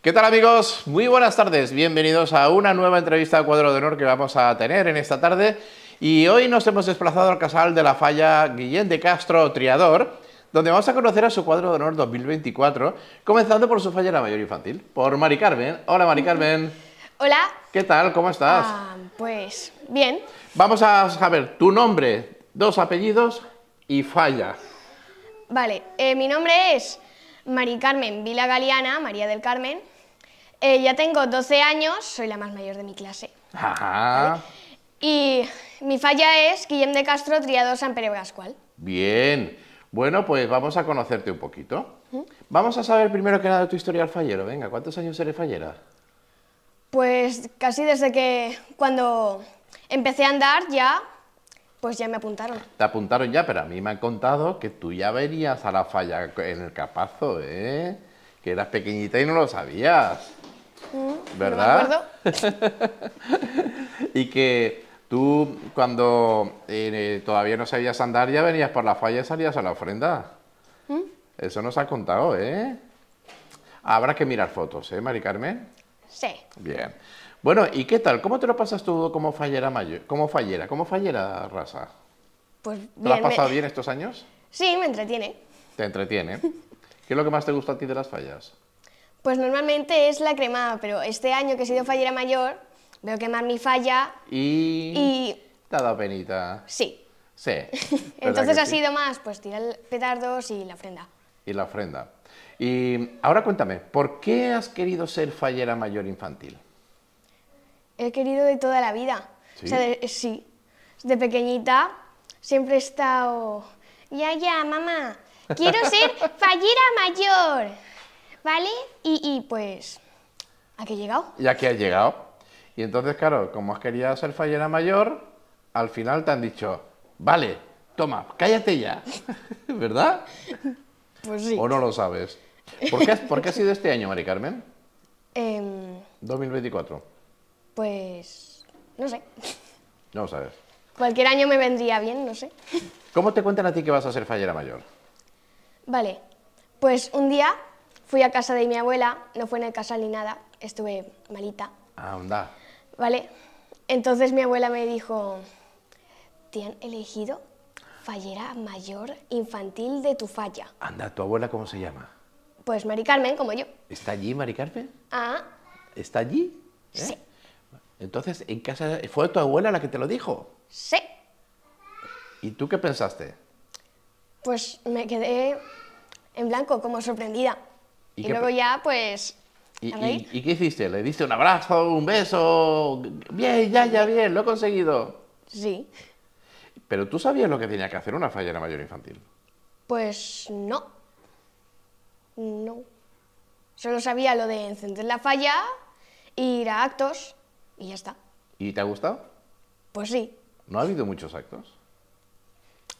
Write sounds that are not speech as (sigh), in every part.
¿Qué tal amigos? Muy buenas tardes, bienvenidos a una nueva entrevista de Cuadro de Honor que vamos a tener en esta tarde y hoy nos hemos desplazado al casal de la falla Guillén de Castro Triador donde vamos a conocer a su Cuadro de Honor 2024, comenzando por su falla la mayor infantil, por Mari Carmen. Hola Mari Carmen. Hola. ¿Qué tal? ¿Cómo estás? Ah, pues bien. Vamos a saber tu nombre, dos apellidos y falla. Vale, eh, mi nombre es Mari Carmen Vila Galeana, María del Carmen. Eh, ya tengo 12 años, soy la más mayor de mi clase. Ajá. Y mi falla es Guillem de Castro, Triado San Pere Pascual. Bien. Bueno, pues vamos a conocerte un poquito. Vamos a saber primero que nada tu al fallero. Venga, ¿cuántos años eres fallera? Pues casi desde que cuando empecé a andar ya, pues ya me apuntaron. Te apuntaron ya, pero a mí me han contado que tú ya venías a la falla en el capazo, ¿eh? Que eras pequeñita y no lo sabías. Mm, ¿Verdad? me acuerdo. (laughs) y que tú cuando eh, todavía no sabías andar ya venías por la falla y salías a la ofrenda. ¿Mm? Eso nos ha contado, ¿eh? Habrá que mirar fotos, ¿eh, Mari Carmen? Sí. Bien. Bueno, ¿y qué tal? ¿Cómo te lo pasas tú como fallera mayor? ¿Cómo fallera? ¿Cómo fallera raza? Pues lo has pasado bien estos años? Sí, me entretiene. Te entretiene. (laughs) ¿Qué es lo que más te gusta a ti de las fallas? Pues normalmente es la cremada, pero este año que he sido fallera mayor, veo quemar mi falla y... y... ¿Te penita? Sí. Sí. (laughs) Entonces ha sido más, pues tirar petardos y la ofrenda y la ofrenda. Y ahora cuéntame, ¿por qué has querido ser fallera mayor infantil? He querido de toda la vida. ¿Sí? O sea, de, eh, sí. De pequeñita siempre he estado... Ya, ya, mamá, quiero ser fallera mayor. ¿Vale? Y, y pues... ¿A qué he llegado? Ya que has llegado. Y entonces, claro, como has querido ser fallera mayor, al final te han dicho, vale, toma, cállate ya. (laughs) ¿Verdad? Pues sí. ¿O no lo sabes? ¿Por qué, por ha sido este año, Mari Carmen? 2024. Em, pues no sé. No lo sabes. Cualquier año me vendría bien, no sé. ¿Cómo te cuentan a ti que vas a ser fallera mayor? Vale, pues un día fui a casa de mi abuela, no fue en el casal ni nada, estuve malita. Ah, onda. Vale, entonces mi abuela me dijo, ¿te han elegido? fallera mayor infantil de tu falla. Anda, ¿tu abuela cómo se llama? Pues Mari Carmen, como yo. ¿Está allí Mari Carmen? Ah. ¿Está allí? ¿Eh? Sí. Entonces, en casa, ¿fue tu abuela la que te lo dijo? Sí. ¿Y tú qué pensaste? Pues me quedé en blanco, como sorprendida. Y, luego ya, pues... ¿Y, y, qué hiciste? ¿Le diste un abrazo, un beso? Bien, ya, ya, bien, lo he conseguido. Sí. Pero tú sabías lo que tenía que hacer una fallera mayor infantil. Pues no. No. Solo sabía lo de encender la falla, ir a actos y ya está. ¿Y te ha gustado? Pues sí. ¿No ha habido muchos actos?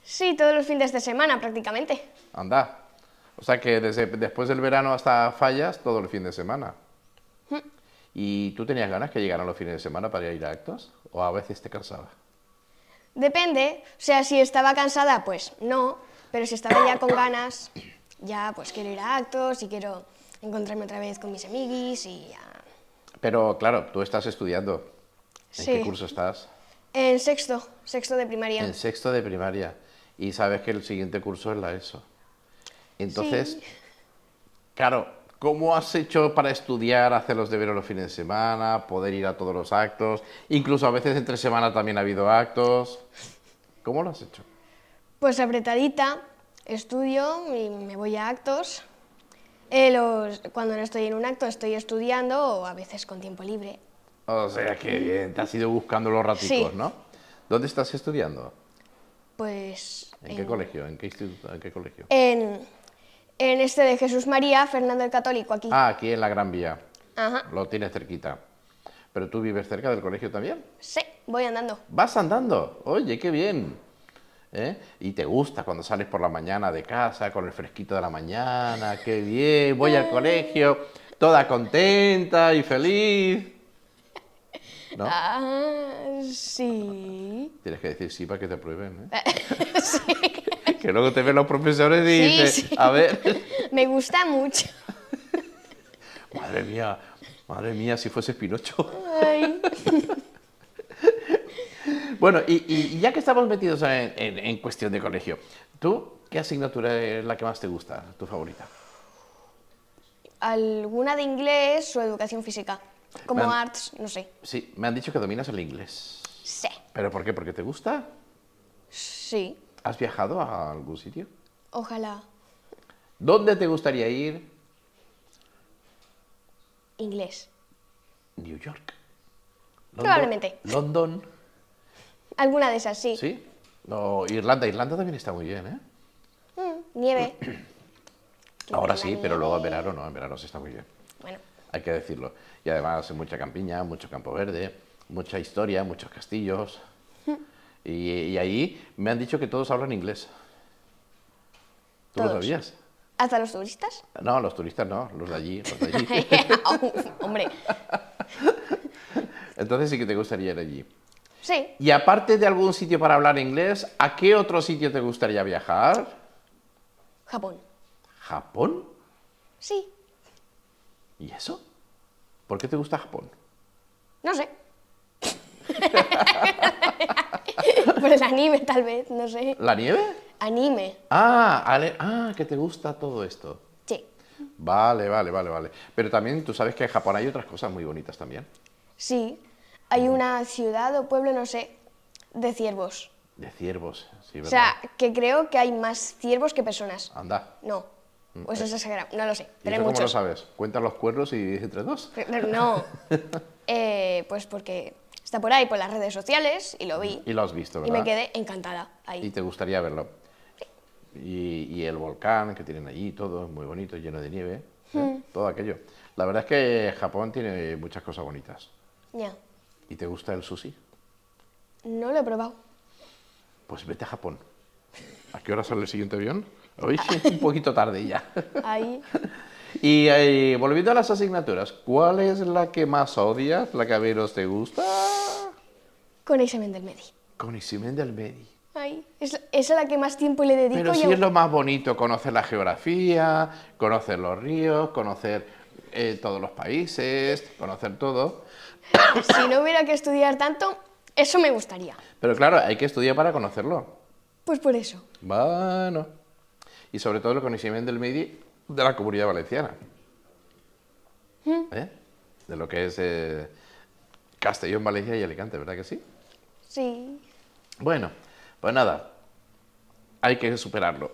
Sí, todos los fines de semana prácticamente. Anda. O sea que desde, después del verano hasta fallas, todo el fin de semana. ¿Y tú tenías ganas que llegaran los fines de semana para ir a actos? ¿O a veces te cansabas? Depende, o sea, si estaba cansada, pues no, pero si estaba ya con ganas, ya pues quiero ir a actos y quiero encontrarme otra vez con mis amiguis y ya. Pero claro, tú estás estudiando. ¿En qué curso estás? En sexto, sexto de primaria. En sexto de primaria. Y sabes que el siguiente curso es la ESO. Entonces, claro, ¿Cómo has hecho para estudiar, hacer los deberes los fines de semana, poder ir a todos los actos? Incluso a veces entre semana también ha habido actos. ¿Cómo lo has hecho? Pues apretadita, estudio y me voy a actos. Eh, cuando no estoy en un acto estoy estudiando o a veces con tiempo libre. O sea, que bien, te has ido buscando los ratitos, ¿no? ¿Dónde estás estudiando? Pues... ¿En, en... qué colegio? ¿En qué instituto? ¿En qué colegio? En en este de Jesús María, Fernando el Católico, aquí. Ah, aquí en la Gran Vía. Ajá. Lo tienes cerquita. ¿Pero tú vives cerca del colegio también? Sí, voy andando. ¿Vas andando? Oye, qué bien. ¿Eh? Y te gusta cuando sales por la mañana de casa, con el fresquito de la mañana, qué bien, voy al colegio, toda contenta y feliz. ¿No? (laughs) Ah, sí. Tienes que decir sí para que te prueben. ¿eh? (laughs) sí que luego te ven los profesores y dices, a ver. (laughs) Me gusta mucho. (laughs) Madre mía, madre mía, si fuese Pinocho. (laughs) Bueno, y, ya que estamos metidos en, cuestión de colegio, ¿tú qué asignatura es la que más te gusta, tu favorita? Alguna de inglés o educación física, como arts, no sé. Sí, me han dicho que dominas el inglés. Sí. ¿Pero por qué? ¿Porque te gusta? Sí. ¿Has viajado a algún sitio? Ojalá. ¿Dónde te gustaría ir? Inglés. New York. Probablemente. London. Alguna de esas, sí. Sí. Irlanda. Irlanda también está muy bien, ¿eh? Mm, nieve. (clears throat) Ahora sí, pero luego en verano no, en verano sí está muy bien. Bueno. Hay que decirlo. Y además mucha campiña, mucho campo verde, mucha historia, muchos castillos. Mm. Y, ahí me han dicho que todos hablan inglés. ¿Tú lo sabías? ¿Hasta los turistas? No, los turistas no, los de allí. Los de allí. (laughs) Oh, hombre. (laughs) Entonces sí que te gustaría ir allí. Sí. Y aparte de algún sitio para hablar inglés, ¿a qué otro sitio te gustaría viajar? Japón. ¿Japón? Sí. ¿Y eso? ¿Por qué te gusta Japón? No sé. (laughs) Pues el anime, tal vez, no sé. ¿La nieve? Anime. Ah, ah, que te gusta todo esto. Sí. Vale, vale, vale, vale. Pero también tú sabes que en Japón hay otras cosas muy bonitas también. Sí. Hay una ciudad o pueblo, no sé, de ciervos. De ciervos, sí, ¿verdad? O sea, que creo que hay más ciervos que personas. Anda. No. Mm, pues eso eh. es no lo sé. ¿Cómo lo sabes? ¿Cuentas los cuernos y dices (laughs) tres dos? No. (laughs) Eh, pues porque está por ahí, por las redes sociales, y lo vi. Y lo has visto, ¿verdad? Y me quedé encantada ahí. Y te gustaría verlo. Y, y el volcán que tienen allí, todo muy bonito, lleno de nieve, ¿eh? hmm. todo aquello. La verdad es que Japón tiene muchas cosas bonitas. Ya. ¿Y te gusta el sushi? No lo he probado. Pues vete a Japón. ¿A qué hora sale el siguiente avión? Hoy sí, un poquito tarde ya. Ahí. (laughs) Y, y eh, volviendo a las asignaturas, ¿cuál es la que más odias? ¿La que a menos te gusta? Con del Medi. Con del Medi. Ay, es, es, a la que más tiempo le dedico. Pero sí es lo más bonito, conocer la geografía, conocer los ríos, conocer eh, todos los países, conocer todo. (coughs) Si no hubiera que estudiar tanto, eso me gustaría. Pero claro, hay que estudiar para conocerlo. Pues por eso. Bueno. Y sobre todo el conocimiento del Medi de la comunidad valenciana. ¿Mm? ¿Eh? De lo que es eh, Castellón, Valencia y Alicante, ¿verdad que sí? Sí. Bueno, pues nada, hay que superarlo.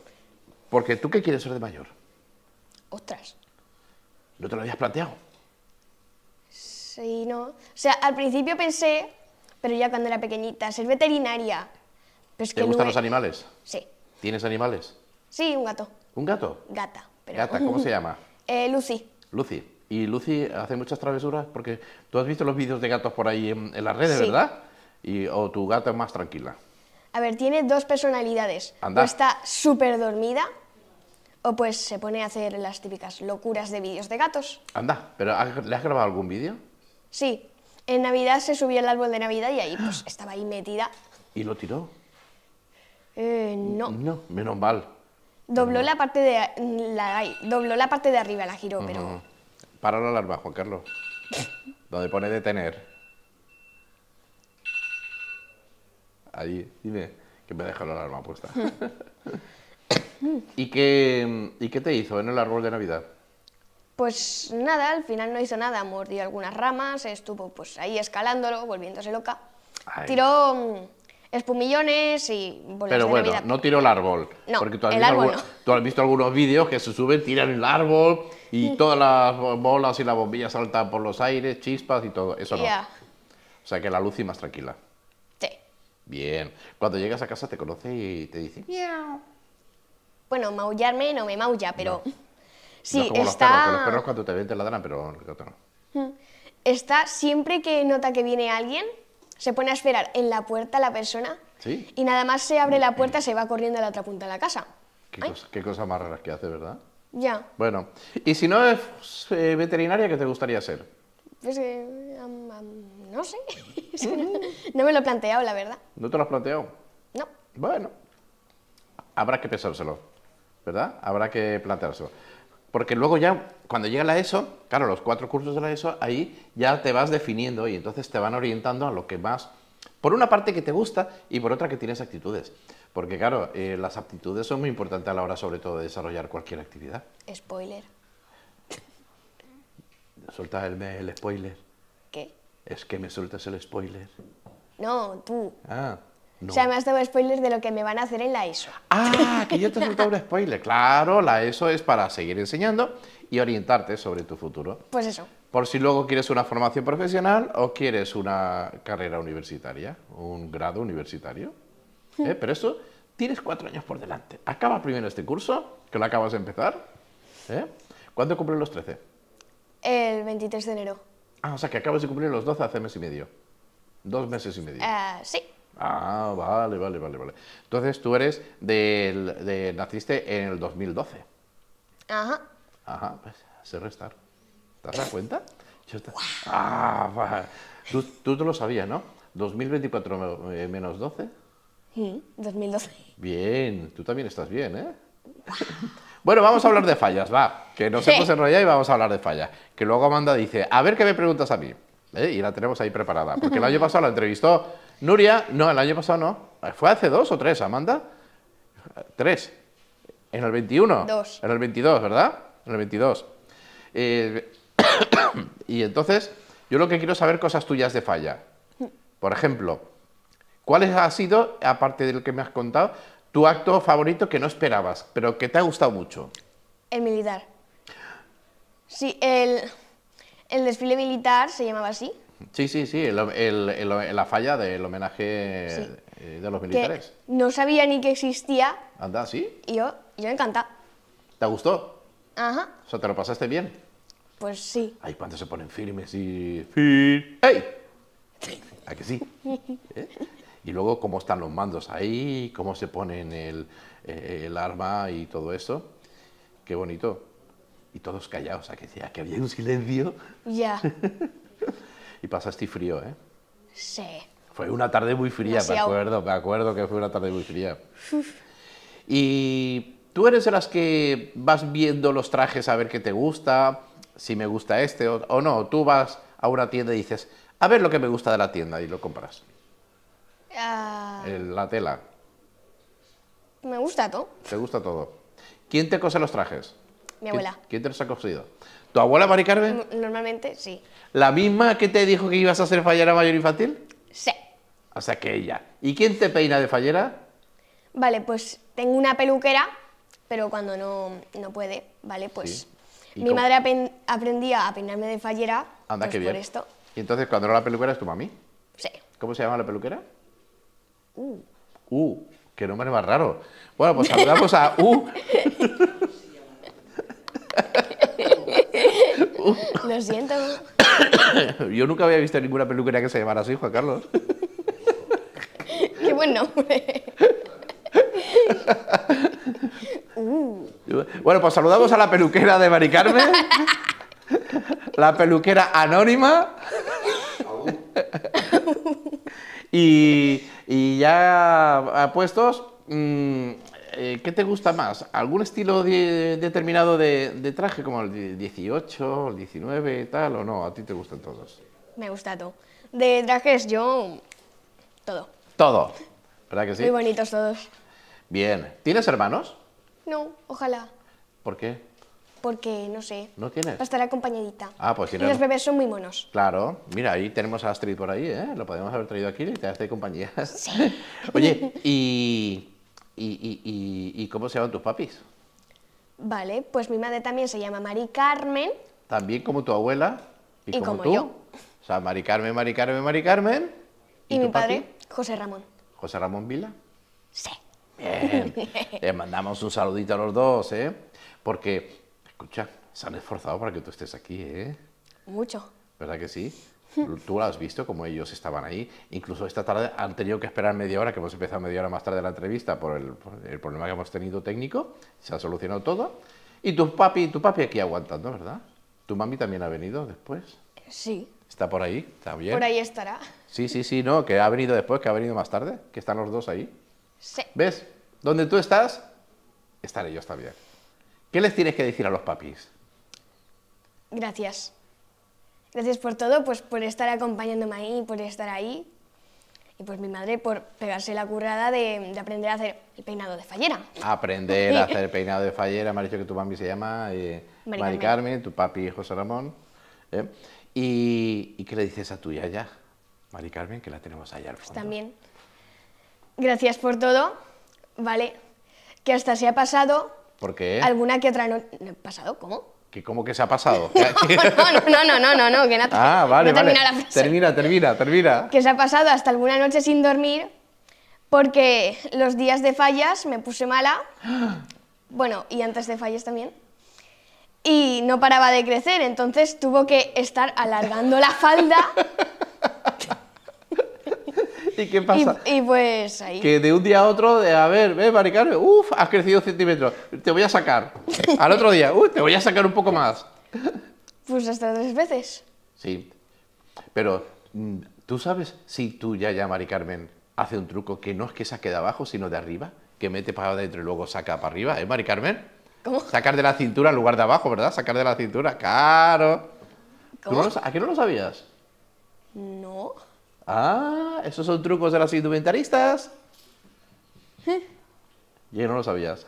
Porque tú qué quieres ser de mayor? Ostras. ¿No te lo habías planteado? Sí, no. O sea, al principio pensé, pero ya cuando era pequeñita, ser veterinaria. ¿Te gustan los animales? Sí. ¿Tienes animales? Sí, un gato. ¿Un gato? Gata. Gata, ¿cómo se llama? (laughs) Eh, Lucy. Lucy. ¿Y Lucy hace muchas travesuras? Porque tú has visto los vídeos de gatos por ahí en, las redes, sí. ¿verdad? ¿O tu gata es más tranquila? A ver, tiene dos personalidades. Anda. O está súper dormida o pues se pone a hacer las típicas locuras de vídeos de gatos. Anda, ¿pero le has grabado algún vídeo? Sí. En Navidad se subió al árbol de Navidad y ahí pues (gasps) estaba ahí metida. ¿Y lo tiró? Eh, no. No, menos mal. Dobló la parte de dobló la parte de arriba, la giró, pero. Para la larva, Juan Carlos. (laughs) Donde pone detener. allí, dime, que me dejaron la alarma puesta. (laughs) ¿Y, qué, ¿Y qué te hizo en el árbol de Navidad? Pues nada, al final no hizo nada, mordió algunas ramas, estuvo pues ahí escalándolo, volviéndose loca. Tiró mm, espumillones y Pero bueno, no tiró el árbol. porque tú has, visto algunos vídeos que se suben, tiran el árbol y mm. todas las bolas y las bombillas saltan por los aires, chispas y todo. Eso no. O sea que la luz y más tranquila. Bien. Cuando llegas a casa te conoce y te dice miau. Bueno, maullarme no me maulla, pero... No. (laughs) Sí, no como está... Los perros, que los perros cuando te ven te ladran, pero mm. Está siempre que nota que viene alguien, se pone a esperar en la puerta la persona ¿Sí? y nada más se abre la mm. puerta se va corriendo a la otra punta de la casa. Qué, cosa, más rara que hace, ¿verdad? Ya. Bueno, y si no es eh, veterinaria, ¿qué te gustaría ser? Pues que no sé. (laughs) no, me lo he planteado, la verdad. ¿No te lo has planteado? No. Bueno, habrá que pensárselo, ¿verdad? Habrá que planteárselo. Porque luego ya, cuando llega la ESO, claro, los cuatro cursos de la ESO, ahí ya te vas definiendo y entonces te van orientando a lo que más, por una parte que te gusta y por otra que tienes actitudes. Porque claro, eh, las aptitudes son muy importantes a la hora sobre todo de desarrollar cualquier actividad. Spoiler. Suelta el, el spoiler. ¿Qué? Es que me sueltas el spoiler. No, tú. Ah. O sea, me has dado spoilers de lo que me van a hacer en la ESO. Ah, que yo te he (laughs) soltado un spoiler. Claro, la ESO es para seguir enseñando y orientarte sobre tu futuro. Pues eso. Por si luego quieres una formación profesional o quieres una carrera universitaria, un grado universitario. Hmm. ¿Eh? Pero eso tienes cuatro años por delante. Acaba primero este curso, que lo acabas de empezar. ¿Eh? ¿Cuándo cumplen los 13? El 23 de enero. Ah, o sea que acabas de cumplir los 12 hace mes y medio. Dos meses y medio. Eh, sí. Ah, vale, vale, vale, vale. Entonces tú eres del, naciste en el 2012. Ajá. Ajá, pues sé restar. ¿Te das cuenta? Yo te... Ah, Tú, tú lo sabías, ¿no? 2024 eh, menos 12. Sí, 2012. Bien, tú también estás bien, ¿eh? Bueno, vamos a hablar de fallas, va. Que nos se hemos enrollado y vamos a hablar de fallas. Que luego Amanda dice, a ver qué me preguntas a mí. ¿eh? Y la tenemos ahí preparada. Porque el año pasado la entrevistó Nuria. No, el año pasado no. Fue hace dos o tres, Amanda. Tres. En el 21. En el 22, ¿verdad? En el 22. Eh, (coughs) y entonces, yo lo que quiero saber cosas tuyas de falla. Por ejemplo, ¿cuáles ha sido, aparte del que me has contado, tu acto favorito que no esperabas, pero que te ha gustado mucho. El militar. Sí, el, el desfile militar se llamaba así. Sí, sí, sí, la falla del homenaje eh, de los militares. Que no sabía ni que existía. Anda, sí. Y yo, yo encanta. ¿Te gustó? Ajá. O sea, ¿te lo pasaste bien? Pues sí. Ay, cuántos se ponen firmes y... ¡Ey! (laughs) ¿A que sí? (laughs) y luego cómo están los mandos ahí, cómo se ponen eh, el, arma y todo eso. Qué bonito. Y todos callados, o sea, que, había un silencio. Ya. (laughs) y pasaste frío, ¿eh? Sí. Fue una tarde muy fría, me acuerdo, me acuerdo que fue una tarde muy fría. Y tú eres de las que vas viendo los trajes a ver qué te gusta, si me gusta este o, o no. Tú vas a una tienda y dices, a ver lo que me gusta de la tienda y lo compras. Ah. la tela. Me gusta todo. ¿Te gusta todo? ¿Quién te cose los trajes? Mi abuela. ¿Quién te los ha cosido? ¿Tu abuela, Mari Carmen? Normalmente, sí. ¿La misma que te dijo que ibas a ser fallera mayor infantil? Sí. O sea que ella. ¿Y quién te peina de fallera? Vale, pues tengo una peluquera, pero cuando no, no puede, ¿vale? Pues mi madre aprendía a peinarme de fallera Anda, pues bien. por esto. Y entonces cuando era la peluquera es tu mami. Sí. ¿Cómo se llama la peluquera? ¡Uh! U, qué nombre más raro. Bueno, pues saludamos a U. (laughs) Lo siento. (coughs) Yo nunca había visto ninguna peluquera que se llamara así, Juan Carlos. Qué buen nombre. (laughs) Bueno, pues saludamos a la peluquera de Mari la peluquera anónima. (laughs) y y ya apuestos. puestos, mm, eh, ¿qué te gusta más? ¿Algún estilo determinado de, traje, como el 18, el 19, tal, o no? ¿A ti te gustan todos? Me gusta todo. De trajes, yo. todo. Todo. ¿Verdad que sí? Muy bonitos todos. Bien. ¿Tienes hermanos? No, ojalá. ¿Por qué? porque, no sé. ¿No tienes? estar acompañadita. Ah, pues Y los bebés son muy monos. Claro. Mira, ahí tenemos a Astrid por ahí, ¿eh? Lo podemos haber traído aquí y te hace compañía. Sí. (laughs) Oye, y, y, cómo se llaman tus papis? Vale, pues mi madre también se llama Mari Carmen. También como tu abuela y, como, yo. O sea, Mari Carmen, Mari Carmen, Mari Carmen. Y, mi padre, José Ramón. ¿José Ramón Vila? Sí. Bien. (laughs) Les mandamos un saludito a los dos, ¿eh? Porque Escucha, se han esforzado para que tú estés aquí, ¿eh? Mucho. ¿Verdad que sí? Tú lo has visto como ellos estaban ahí. Incluso esta tarde han tenido que esperar media hora, que hemos empezado media hora más tarde la entrevista por el, problema que hemos tenido técnico. Se ha solucionado todo. Y tu papi, tu papi aquí aguantando, ¿verdad? ¿Tu mami también ha venido después? Sí. ¿Está por ahí también? Por ahí estará. Sí, sí, sí, no, que ha venido después, que ha venido más tarde, que están los dos ahí. Sí. ¿Ves? Donde tú estás, están ellos también. ¿Qué les tienes que decir a los papis? Gracias. Gracias por todo, pues por estar acompañándome ahí, por estar ahí. Y pues mi madre por pegarse la currada de, aprender a hacer el peinado de fallera. Aprender a (laughs) hacer el peinado de fallera, me ha dicho que tu mami se llama eh, Mari, Carmen. tu papi José Ramón. ¿eh? ¿Y, qué le dices a tu yaya, Mari Carmen, que la tenemos allá al pues fondo? Pues también. Gracias por todo, ¿vale? Que hasta se ha pasado ¿Por qué? Alguna que otra no... ¿Pasado? ¿Cómo? ¿Que ¿Cómo que se ha pasado? (laughs) no, no, no, no, no, no, que ah, vale, termina la Termina, termina, termina. Que se ha pasado hasta alguna noche sin dormir porque los días de fallas me puse mala. (gasps) Bueno, y antes de fallas también. Y no paraba de crecer, entonces tuvo que estar alargando la falda (laughs) ¿Y qué pasa? Y, pues ahí. Que de un día a otro, de, a ver, ve, Mari uff, has crecido centímetro, te voy a sacar. (laughs) Al otro día, uff, te voy a sacar un poco más. Pues hasta tres veces. Sí. Pero, mm, ¿tú sabes si tú ya, ya, Mari Carmen, hace un truco que no es que saque de abajo, sino de arriba? Que mete para adentro y luego saca para arriba, ¿eh, Mari Carmen? ¿Cómo? Sacar de la cintura en lugar de abajo, ¿verdad? Sacar de la cintura, claro. ¿Cómo? ¿A qué no lo sabías? No. Ah, esos son trucos de las indumentaristas. (laughs) Y no lo sabías.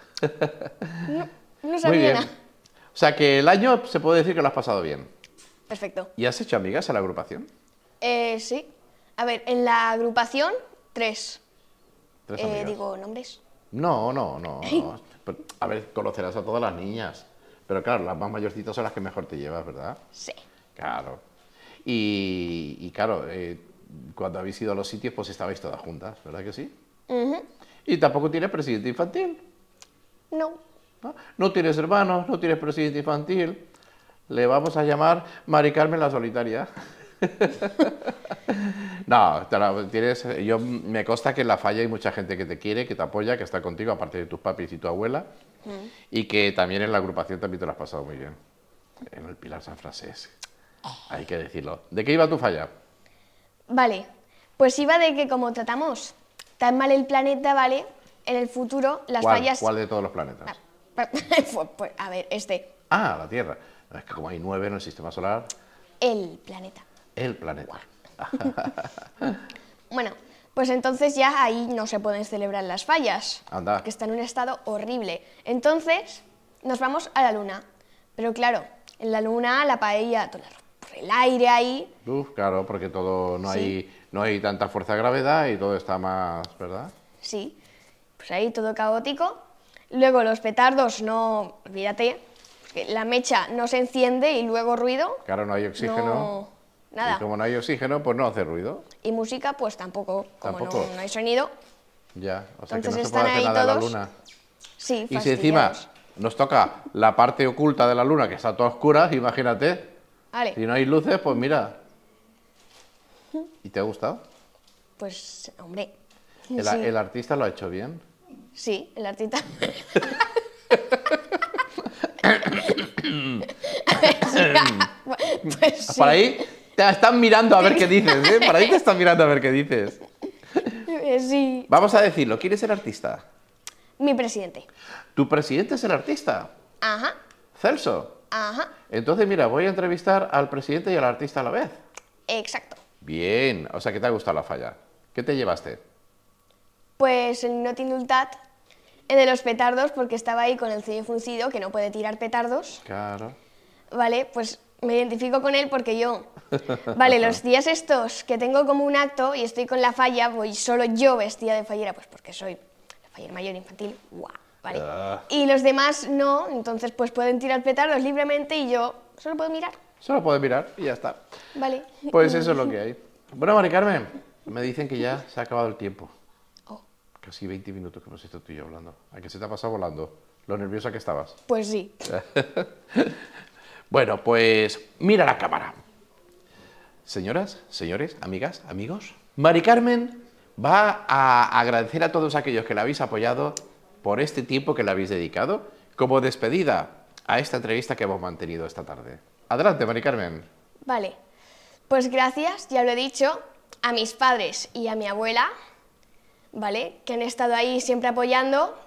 no, sabía Muy bien. O sea que el año se puede decir que lo has pasado bien. Perfecto. ¿Y has hecho amigas en la agrupación? Eh, sí. A ver, en la agrupación, tres. ¿Tres eh, digo, ¿nombres? No, no, no. (laughs) a ver, conocerás a todas las niñas. Pero claro, las más mayorcitas son las que mejor te llevas, ¿verdad? Sí. Claro. Y, claro, eh, cuando habéis ido a los sitios, pues estabais todas juntas, ¿verdad que sí? Y tampoco tienes presidente infantil. No. no. tienes hermanos, no tienes presidente infantil. Le vamos a llamar Mari Carmen la solitaria. (laughs) no, tienes, yo me consta que en la falla hay mucha gente que te quiere, que te apoya, que está contigo, aparte de tus papis y tu abuela, y que también en la agrupación también te lo has pasado muy bien. En el Pilar San Francés. Hay que decirlo. ¿De qué iba tu falla? Vale, pues iba de que como tratamos tan mal el planeta, ¿vale? En el futuro las fallas... ¿Cuál de todos los planetas? Ah, (laughs) pues, pues, a ver, este. Ah, la Tierra. Es que como hay nueve en el sistema solar... El planeta. El planeta. (laughs) bueno, pues entonces ya ahí no se pueden celebrar las fallas. Anda. Que está en un estado horrible. Entonces nos vamos a la Luna. Pero claro, en la Luna la paella, todo el aire ahí. Uf, claro, porque todo no, hay, no hay tanta fuerza de gravedad y todo está más, ¿verdad? Sí, pues ahí todo caótico. Luego los petardos no, olvídate, la mecha no se enciende y luego ruido. Claro, no hay oxígeno. como no hay oxígeno, pues no hace ruido. Y música, pues tampoco, como No, hay sonido. Ya, o sea Entonces que no se puede hacer todos... la luna. Sí, Y si encima nos toca la parte oculta de la luna, que está toda oscura, imagínate. Si no hay luces, pues mira. ¿Y te ha gustado? Pues, hombre. ¿El, artista lo ha hecho bien? Sí, el artista. (coughs) ¿Para pues ahí te están mirando a ver qué dices, ¿eh? Por ahí te están mirando a ver qué dices. Eh, sí. Vamos a decirlo, ¿quién es el artista? Mi presidente. ¿Tu presidente es el artista? Ajá. Celso. Ajá. Entonces, mira, voy a entrevistar al presidente y al artista a la vez. Exacto. Bien, o sea, ¿qué te ha gustado la falla? ¿Qué te llevaste? Pues el Not Indultat, el de los petardos, porque estaba ahí con el ceño funcido, que no puede tirar petardos. Claro. Vale, pues me identifico con él porque yo, vale, (laughs) los días estos que tengo como un acto y estoy con la falla, voy solo yo vestida de fallera, pues porque soy la fallera mayor infantil, ¡guau! Ah. Y los demás no, entonces pues pueden tirar petardos libremente y yo solo puedo mirar. Solo puedo mirar y ya está. Vale. Pues eso es lo (laughs) que hay. Bueno, Mari Carmen, me dicen que ya se ha acabado el tiempo. Oh. Casi 20 minutos que hemos estado tú y yo hablando. ¿A que se te ha pasado volando? ¿Lo nerviosa que estabas? Pues sí. (laughs) bueno, pues mira la cámara. Señoras, señores, amigas, amigos, Mari Carmen va a agradecer a todos aquellos que la habéis apoyado por este tiempo que le habéis dedicado como despedida a esta entrevista que hemos mantenido esta tarde. Adelante, Mari Carmen. Vale, pues gracias, ya lo he dicho, a mis padres y a mi abuela, ¿vale? Que han estado ahí siempre apoyando.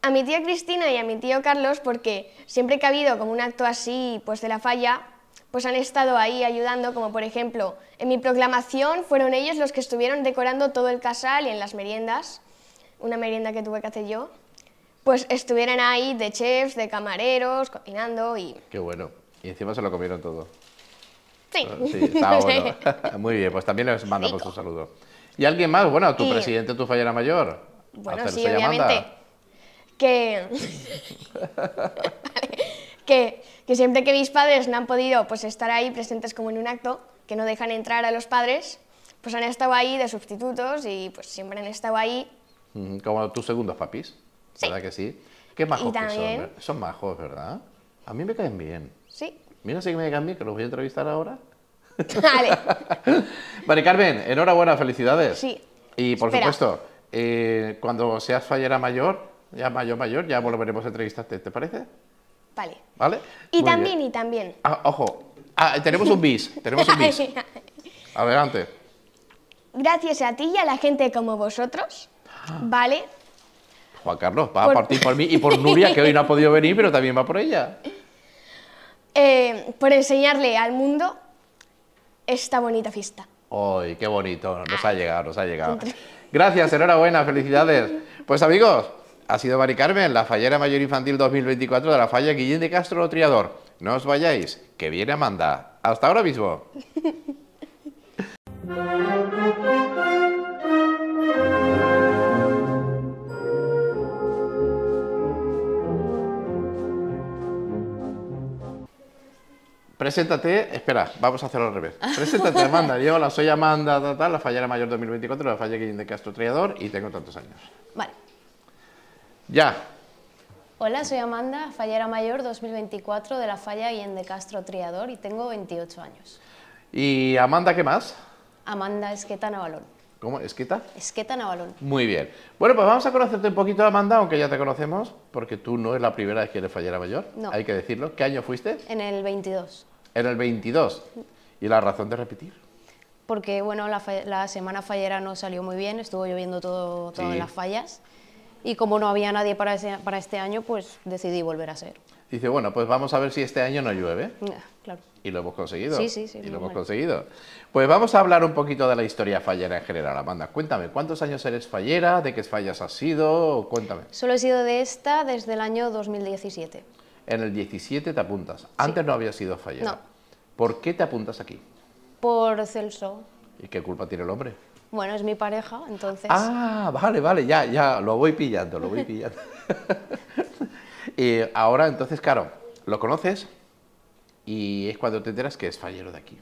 A mi tía Cristina y a mi tío Carlos, porque siempre que ha habido como un acto así, pues de la falla, pues han estado ahí ayudando, como por ejemplo, en mi proclamación fueron ellos los que estuvieron decorando todo el casal y en las meriendas una merienda que tuve que hacer yo, pues estuvieran ahí de chefs, de camareros, cocinando y... Qué bueno. Y encima se lo comieron todo. Sí. Ah, está (laughs) bueno. (laughs) Muy bien, pues también les mandamos pues un saludo. ¿Y alguien más? Bueno, tu presidente, tu fallera mayor. Bueno, sí, obviamente. (laughs) Que... que... siempre que mis padres no han podido pues, estar ahí presentes como en un acto, que no dejan entrar a los padres, pues han estado ahí de sustitutos y pues siempre han estado ahí como tus segundos papis, ¿verdad que sí? Qué majos que son. Son majos, ¿verdad? A mí me caen bien. Sí. Mira, si que me caen bien, que los voy a entrevistar ahora. Vale. (laughs) (laughs) vale, Carmen, enhorabuena, felicidades. Sí. Y por supuesto, eh, cuando seas fallera mayor, ya mayor, mayor, ya volveremos a entrevistarte, ¿te parece? Vale. ¿Vale? Y también, y también. Ah, ojo, ah, tenemos un bis, tenemos un bis. (laughs) Adelante. Gracias a ti y a la gente como vosotros, Ah. ¿Vale? Juan Carlos, va a partir por mí y por Nuria, que hoy no ha podido venir, pero también va por ella. (laughs) Eh, por enseñarle al mundo esta bonita fiesta. ¡Ay, qué bonito! Nos ha llegado, nos ha llegado. Gracias, enhorabuena, felicidades. (laughs) Pues amigos, ha sido Mari Carmen, la fallera mayor infantil 2024 de la falla Guillén de Castro Triador. No os vayáis, que viene Amanda. Hasta ahora mismo. (laughs) Preséntate, espera, vamos a hacerlo al revés. Preséntate, Amanda. Yo la soy Amanda, la fallera mayor 2024, de la falla de Castro Triador y tengo tantos años. Vale. Ya. Hola, soy Amanda, fallera mayor 2024 de la falla Guillén de Castro Triador y tengo 28 años. ¿Y Amanda qué más? Amanda es que Esquetana Valor. ¿Cómo? ¿Esqueta? Esqueta Navalón. Muy bien. Bueno, pues vamos a conocerte un poquito, Amanda, aunque ya te conocemos, porque tú no es la primera vez que eres fallera mayor. No. Hay que decirlo. ¿Qué año fuiste? En el 22. En el 22. ¿Y la razón de repetir? Porque, bueno, la, semana fallera no salió muy bien, estuvo lloviendo todo, todas las fallas y como no había nadie para, para este año, pues decidí volver a ser. Dice, bueno, pues vamos a ver si este año no llueve. claro. Y lo hemos conseguido. Sí, sí, sí. Y lo hemos conseguido. Pues vamos a hablar un poquito de la historia fallera en general. Amanda, cuéntame, ¿cuántos años eres fallera? ¿De qué fallas has sido? Cuéntame. Solo he sido de esta desde el año 2017. En el 17 te apuntas. Antes no había sido fallera. No. ¿Por qué te apuntas aquí? Por Celso. ¿Y qué culpa tiene el hombre? Bueno, es mi pareja, entonces... Ah, vale, vale, ya, ya, lo voy pillando, lo voy (laughs) pillando. (laughs) y ahora, entonces, claro, lo conoces y es cuando te enteras que es fallero de aquí.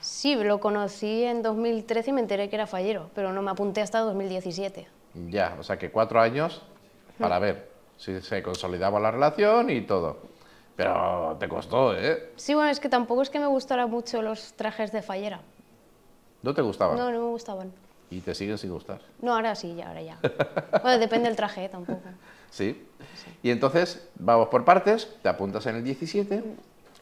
Sí, lo conocí en 2013 y me enteré que era fallero, pero no me apunté hasta 2017. Ya, o sea que cuatro años para ver si se consolidaba la relación y todo. Pero te costó, ¿eh? Sí, bueno, es que tampoco es que me gustaran mucho los trajes de fallera. ¿No te gustaban? No, no me gustaban. ¿Y te siguen sin gustar? No, ahora sí, ya, ahora ya. bueno, depende del traje ¿eh? tampoco. (laughs) ¿Sí? Y entonces, vamos por partes, te apuntas en el 17 mm.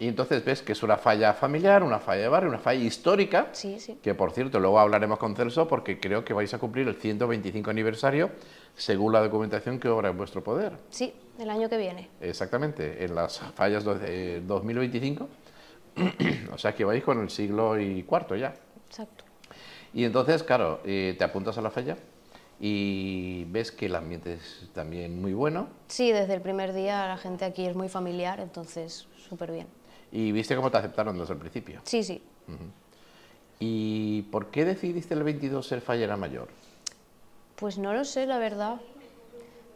y entonces ves que es una falla familiar, una falla de barrio, una falla histórica. Sí, sí. Que por cierto, luego hablaremos con Celso porque creo que vais a cumplir el 125 aniversario según la documentación que obra en vuestro poder. Sí, el año que viene. Exactamente, en las fallas de eh, 2025. (clears throat) o sea que vais con el siglo y cuarto ya. Exacto. Y entonces, claro, eh, te apuntas a la falla y ves que el ambiente es también muy bueno. Sí, desde el primer día la gente aquí es muy familiar, entonces súper bien. ¿Y viste cómo te aceptaron desde el principio? Sí, sí. ¿Y por qué decidiste el 22 ser fallera mayor? Pues no lo sé, la verdad.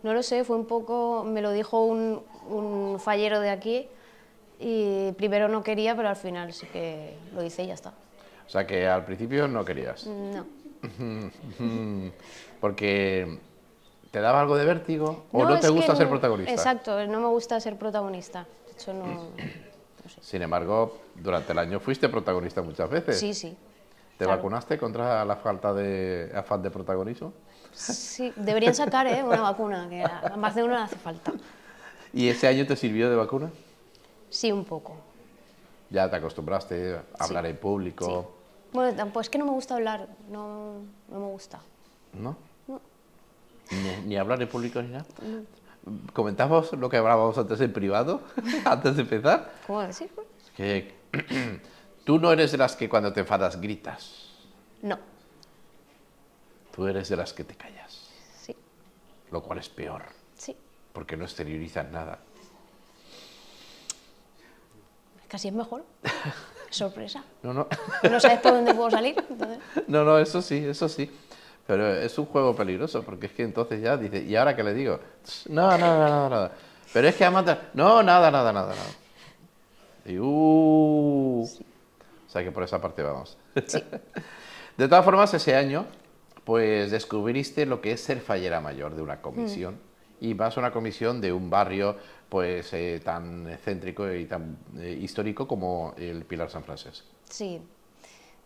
No lo sé, fue un poco, me lo dijo un, un fallero de aquí y primero no quería, pero al final sí que lo hice y ya está. O sea que al principio no querías. No. (laughs) Porque te daba algo de vértigo o no, te gusta ser protagonista. Exacto, no me gusta ser protagonista. De no, Sin embargo, durante el año fuiste protagonista muchas veces. Sí, sí. ¿Te vacunaste contra la falta de afán de protagonismo? Sí, deberían sacar ¿eh? una vacuna, que a más de uno le hace falta. ¿Y ese año te sirvió de vacuna? Sí, un poco. Ya te acostumbraste a hablar en público. Sí bueno, tampoco es que no me gusta hablar, no, me gusta. ¿No? No. Ni, hablar en público ni nada. No. ¿Comentamos lo que hablábamos antes en privado, (laughs) antes de empezar? ¿Cómo decir? Que (clears throat) tú no eres de las que cuando te enfadas gritas. No. Tú eres de las que te callas. Sí. Lo cual es peor. Sí. Porque no exteriorizan nada. Casi es mejor. (laughs) sorpresa. No, no. No sabes por dónde puedo salir. No, no, eso sí, eso sí. Pero es un juego peligroso, porque es que entonces ya dice, ¿y ahora qué le digo? No, no, no, nada. Pero es que a matar. No, nada, nada, nada, nada. Y uh... O sea que por esa parte vamos. (laughs) De todas formas, ese año, pues descubriste lo que es ser fallera mayor de una comisión. Mm y vas a una comisión de un barrio pues eh, tan céntrico y tan eh, histórico como el Pilar San Francés. Sí,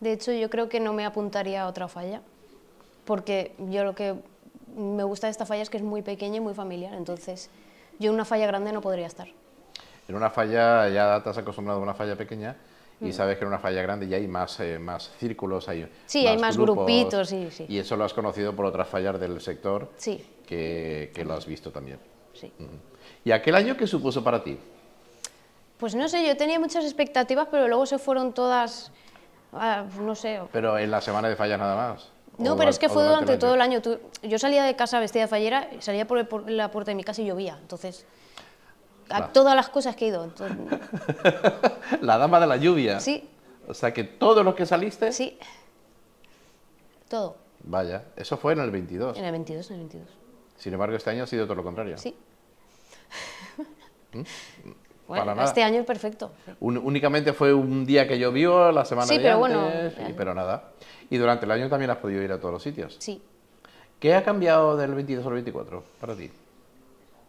de hecho yo creo que no me apuntaría a otra falla, porque yo lo que me gusta de esta falla es que es muy pequeña y muy familiar, entonces yo en una falla grande no podría estar. En una falla, ya te acostumbrado a una falla pequeña, y mm. sabes que en una falla grande ya eh, hay más, más círculos, hay más hay más grupos, grupitos, y eso lo has conocido por otras fallas del sector sí. que, lo has visto también. Sí. ¿Y aquel año qué supuso para ti? Pues no sé, yo tenía muchas expectativas, pero luego se fueron todas, ah, no sé. Pero en la semana de fallas nada más. No, pero es que fue durante, todo el año. yo salía de casa vestida de fallera, salía por la puerta de mi casa y llovía, entonces a todas las cosas que he ido. (laughs) la dama de la lluvia. Sí. O sea que todos los que saliste. Sí. Todo. Vaya, eso fue en el 22. En el 22, en el 22. Sin embargo, este año ha sido todo lo contrario. Sí. (laughs) ¿Mm? Bueno, este año es perfecto. únicamente fue un día que llovió, la semana sí, pero bueno, eh. pero nada. Y durante el año también has podido ir a todos los sitios. Sí. ¿Qué ha cambiado del 22 al 24 para ti?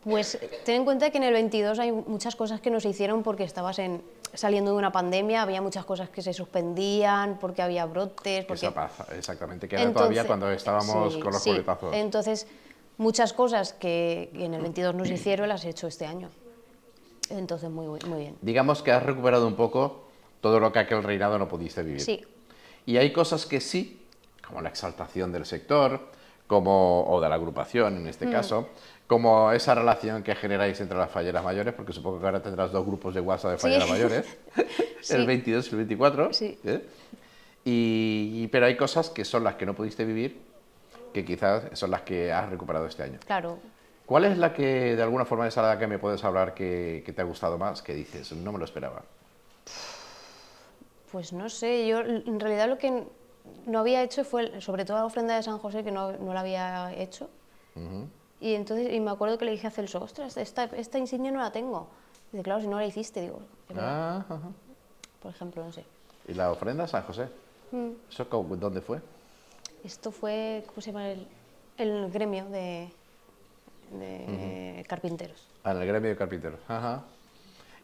Pues ten en cuenta que en el 22 hay muchas cosas que no se hicieron porque estabas saliendo de una pandemia, había muchas cosas que se suspendían porque había brotes. Porque... exactamente, que era todavía cuando estábamos con los Entonces, muchas cosas que en el 22 nos hicieron las he hecho este año. Entonces, muy, muy bien. Digamos que has recuperado un poco todo lo que aquel reinado no pudiste vivir. Sí. Y hay cosas que sí, como la exaltación del sector, como, o de la agrupación en este mm. caso, como esa relación que generáis entre las falleras mayores, porque supongo que ahora tendrás dos grupos de WhatsApp de falleras mayores, (laughs) el 22 y el 24. Sí. ¿eh? Y, pero hay cosas que son las que no pudiste vivir, que quizás son las que has recuperado este año. Claro. ¿Cuál es la que, de alguna forma, es la que me puedes hablar que, te ha gustado más, que dices, no me lo esperaba? Pues no sé, yo en realidad lo que no había hecho fue, sobre todo la ofrenda de San José, que no, no la había hecho. Y entonces y me acuerdo que le dije a Celso, ostras, esta, esta insignia no la tengo. dice, claro, si no la hiciste, digo. Ah, Por ejemplo, no sé. ¿Y la ofrenda a San José? Mm. dónde fue? Esto fue, ¿cómo se llama? El, gremio de, carpinteros. Ah, en el gremio de carpinteros, ajá.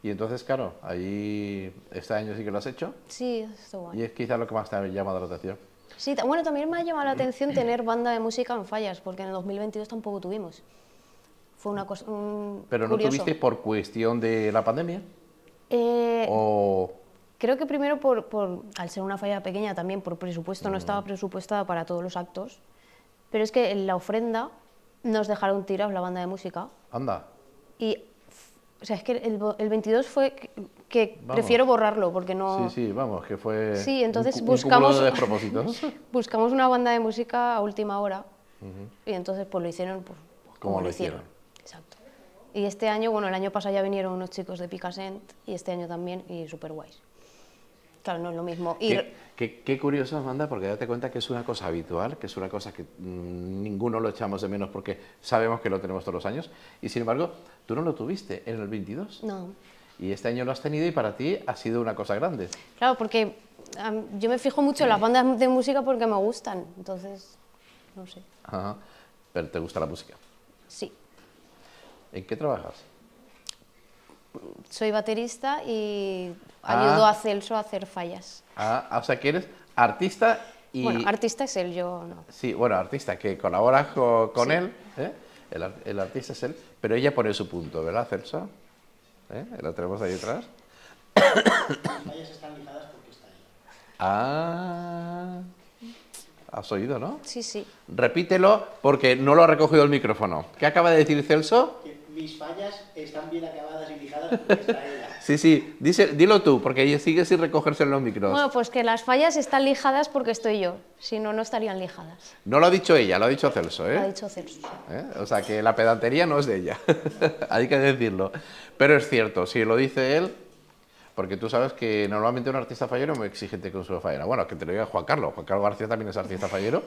Y entonces, claro, ahí este año sí que lo has hecho. Sí, esto guay. Y es quizá lo que más te ha llamado la atención. Sí, bueno, también me ha llamado la atención tener banda de música en fallas, porque en el 2022 tampoco tuvimos. Fue una cosa. ¿Pero no tuviste por cuestión de la pandemia? Eh, o... Creo que primero, por, por, al ser una falla pequeña, también por presupuesto, no. Mm. estaba presupuestada para todos los actos. Pero es que en la ofrenda nos dejaron tirados la banda de música. Anda. Y o sea, es que el, el 22 fue que, prefiero borrarlo porque no... Sí, sí, vamos, que fue sí, entonces buscamos, (laughs) buscamos una banda de música a última hora y entonces pues lo hicieron pues, pues, como, lo, hicieron? Exacto. Y este año, bueno, el año pasado ya vinieron unos chicos de Picasent y este año también y super guays. Claro, no es lo mismo. ir... Qué, qué, curioso, Amanda, porque date cuenta que es una cosa habitual, que es una cosa que mm, ninguno lo echamos de menos porque sabemos que lo tenemos todos los años. Y sin embargo, tú no lo tuviste en el 22. No. Y este año lo has tenido y para ti ha sido una cosa grande. Claro, porque yo me fijo mucho en las bandas de música porque me gustan. Entonces, no sé. Ajá. Pero te gusta la música. Sí. ¿En qué trabajas? soy baterista y ah. ayudo a Celso a hacer fallas. Ah, o sea que eres artista y... Bueno, artista es él, yo no. Sí, bueno, artista, que colabora con, él, ¿eh? el, artista es él, pero ella pone su punto, ¿verdad, Celso? ¿Eh? La tenemos ahí atrás. Las fallas están ligadas porque está ahí. Ah... ¿Has oído, no? Sí, sí. Repítelo porque no lo ha recogido el micrófono. ¿Qué acaba de decir Celso? mis fallas están bien acabadas y lijadas esta era. (laughs) Sí, sí, dilo tú, porque sigue sin recogerse en los micros. Bueno, pues que las fallas están lijadas porque estoy yo, si no, no estarían lijadas. No lo ha dicho ella, lo ha dicho Celso, ¿eh? Lo ha dicho Celso. ¿Eh? O sea, que la pedantería no es de ella, (laughs) hay que decirlo. Pero es cierto, si lo dice él, porque tú sabes que normalmente un artista fallero es muy exigente con su fallera. Bueno, que te lo diga Juan Carlos, Juan Carlos García también es artista fallero,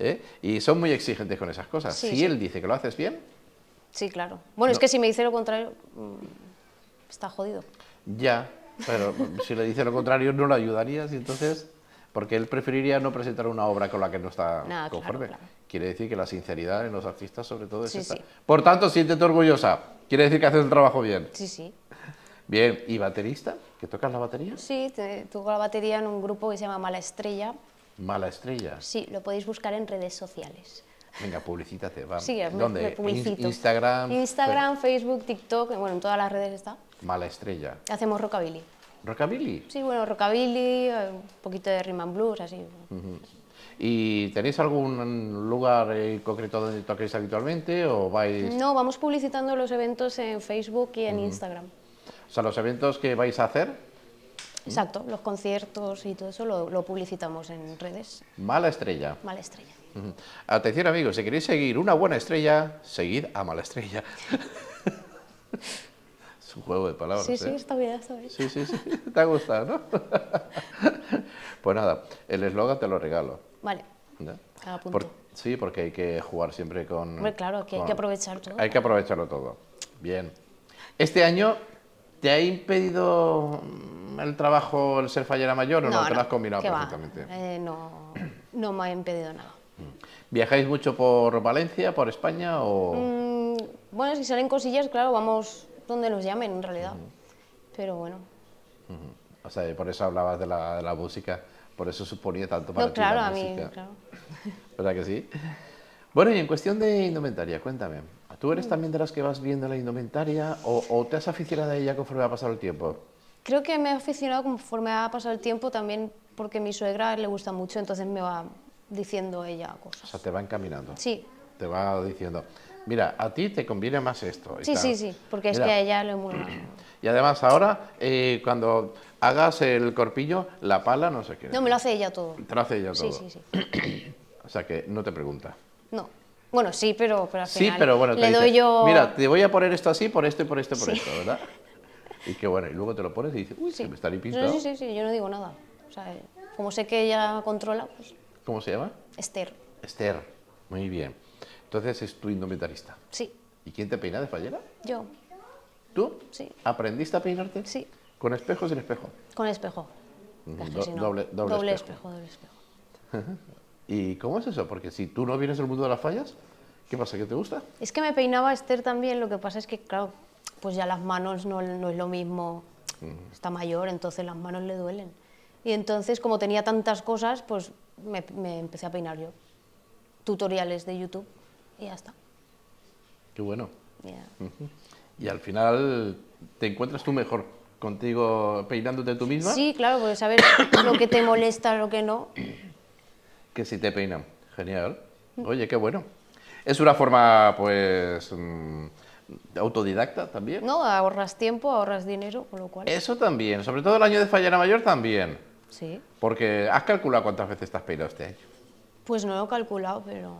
¿eh? y son muy exigentes con esas cosas. si él dice que lo haces bien, Sí, claro. Bueno, es que si me dice lo contrario, mm, está jodido. Ya, pero si le dice lo contrario, no lo ayudarías, y entonces. Porque él preferiría no presentar una obra con la que no está conforme. Quiere decir que la sinceridad en los artistas, sobre todo, es esta. Por tanto, siéntete orgullosa. Quiere decir que haces el trabajo bien. Sí, sí. Bien, ¿y baterista? ¿Que tocas la batería? Sí, toco la batería en un grupo que se llama Mala Estrella. ¿Mala Estrella? Sí, lo podéis buscar en redes sociales. Venga, publicítate, va. Sí, ¿Dónde? Instagram. Instagram, Facebook, TikTok, bueno, en todas las redes está. Mala estrella. Hacemos rockabilly. ¿Rockabilly? Sí, bueno, rockabilly, eh, un poquito de riman blues, así. ¿Y tenéis algún lugar eh, concreto donde toquéis habitualmente o vais...? No, vamos publicitando los eventos en Facebook y en Instagram. O sea, los eventos que vais a hacer, Exacto, los conciertos y todo eso lo, publicitamos en redes. Mala estrella. Mala estrella. Atención amigos, si queréis seguir una buena estrella, seguid a mala estrella. (laughs) es un juego de palabras. Sí, sí, ¿eh? está bien, Sí, sí, sí, te ha gustado, ¿no? (laughs) pues nada, el eslogan te lo regalo. Vale. sí, porque hay que jugar siempre con... claro, que hay que aprovechar todo. Hay que aprovecharlo todo. Bien. Este año ¿Te ha impedido mm, el trabajo el ser fallera mayor o no, te lo has combinado perfectamente? Eh, no, no me ha impedido nada. ¿Viajáis mucho por Valencia, por España o...? Mm, bueno, si salen cosillas, claro, vamos donde nos llamen en realidad, pero bueno. O sea, por eso hablabas de la, música, por eso suponía tanto para no, ti claro, a Mí, claro, (laughs) ¿Verdad que sí? Bueno, y en cuestión de indumentaria, cuéntame, ¿tú eres mm. también de las que vas viendo la indumentaria o, o te has aficionado a ella conforme ha pasado el tiempo? Creo que me he aficionado conforme ha pasado el tiempo también porque mi suegra le gusta mucho, entonces me va diciendo ella cosas. O sea, te va encaminando. Sí. Te va diciendo, mira, a ti te conviene más esto. Sí, sí, sí, porque es que a ella lo mola. (clears throat) Y además ahora, eh, cuando hagas el corpillo, la pala, no sé qué. No, me lo hace ella todo. Te lo hace ella todo. Sí, sí, sí. (clears throat) o sea que no te pregunta. No. Bueno, sí, pero, pero al final sí, pero bueno, le doy yo... Mira, te voy a poner esto así, por esto y por esto por esto, ¿verdad? Y que bueno, y luego te lo pones y dices, uy, se me está no Sí, sí, sí, yo no digo nada. O sea, como sé que ella controla, pues... ¿Cómo se llama? Esther. Esther, muy bien. Entonces es tu indumentarista. Sí. ¿Y quién te peina de fallera? Yo. ¿Tú? Sí. ¿Aprendiste a peinarte? Sí. ¿Con espejo o sin espejo? Con espejo. doble, espejo. Doble espejo. (laughs) ¿Y cómo es eso? Porque si tú no vienes del mundo de las fallas, ¿qué pasa? ¿Qué te gusta? Es que me peinaba Esther también, lo que pasa es que, claro, pues ya las manos no, no es lo mismo, está mayor, entonces las manos le duelen. Y entonces, como tenía tantas cosas, pues me, empecé a peinar yo. Tutoriales de YouTube y ya está. Qué bueno. Y al final te encuentras tú mejor contigo peinándote tú misma. Sí, claro, porque saber lo que te molesta, lo que no. (clears throat) Que si te peinan. Genial. Oye, qué bueno. Es una forma, pues, mm, autodidacta también. No, ahorras tiempo, ahorras dinero, con lo cual. Eso también, sobre todo el año de Fallera Mayor también. Sí. Porque, ¿has calculado cuántas veces te has peinado este año? Pues no lo he calculado, pero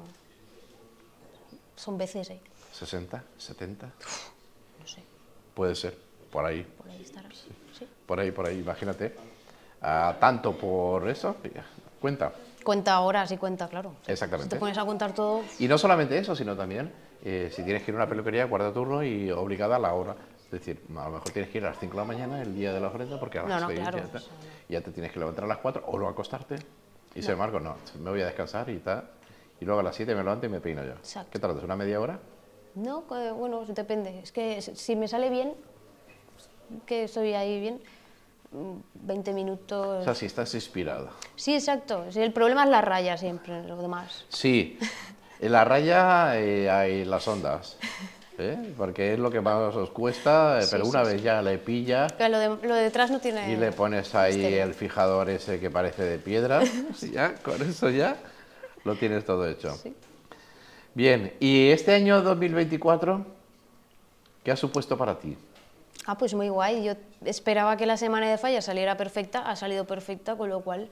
son veces, ¿eh? ¿60? ¿70? no sé. Puede ser, por ahí. Por ahí estará. Sí. Por ahí, por ahí, imagínate. Ah, tanto por eso, cuenta. Cuenta horas y cuenta, claro. Exactamente. te pones a contar todo. Y no solamente eso, sino también eh, si tienes que ir a una peluquería, guarda turno y obligada a la hora, es decir, a lo mejor tienes que ir a las 5 de la mañana el día de la ofrenda porque a las no, ya, te tienes que levantar a las 4 o no acostarte. Y sin embargo, Marco, no, me voy a descansar y tal. Y luego a las 7 me levanto y me peino yo. ¿Qué tardas? ¿Una media hora? No, bueno, depende. Es que si me sale bien, pues, que estoy ahí bien, 20 mm, minutos. O sea, si estás inspirado. Sí, exacto. El problema es la raya siempre, lo demás. Sí, (laughs) en la raya eh, hay las ondas. (laughs) ¿eh? porque es lo que más os cuesta, eh, pero una vez ya le pilla... lo, detrás no tiene... Y le pones ahí el fijador ese que parece de piedra, (laughs) (laughs) ya, con eso ya lo tienes todo hecho. Bien, ¿y este año 2024 qué ha supuesto para ti? Ah, pues muy guay. Yo esperaba que la semana de falla saliera perfecta, ha salido perfecta, con lo cual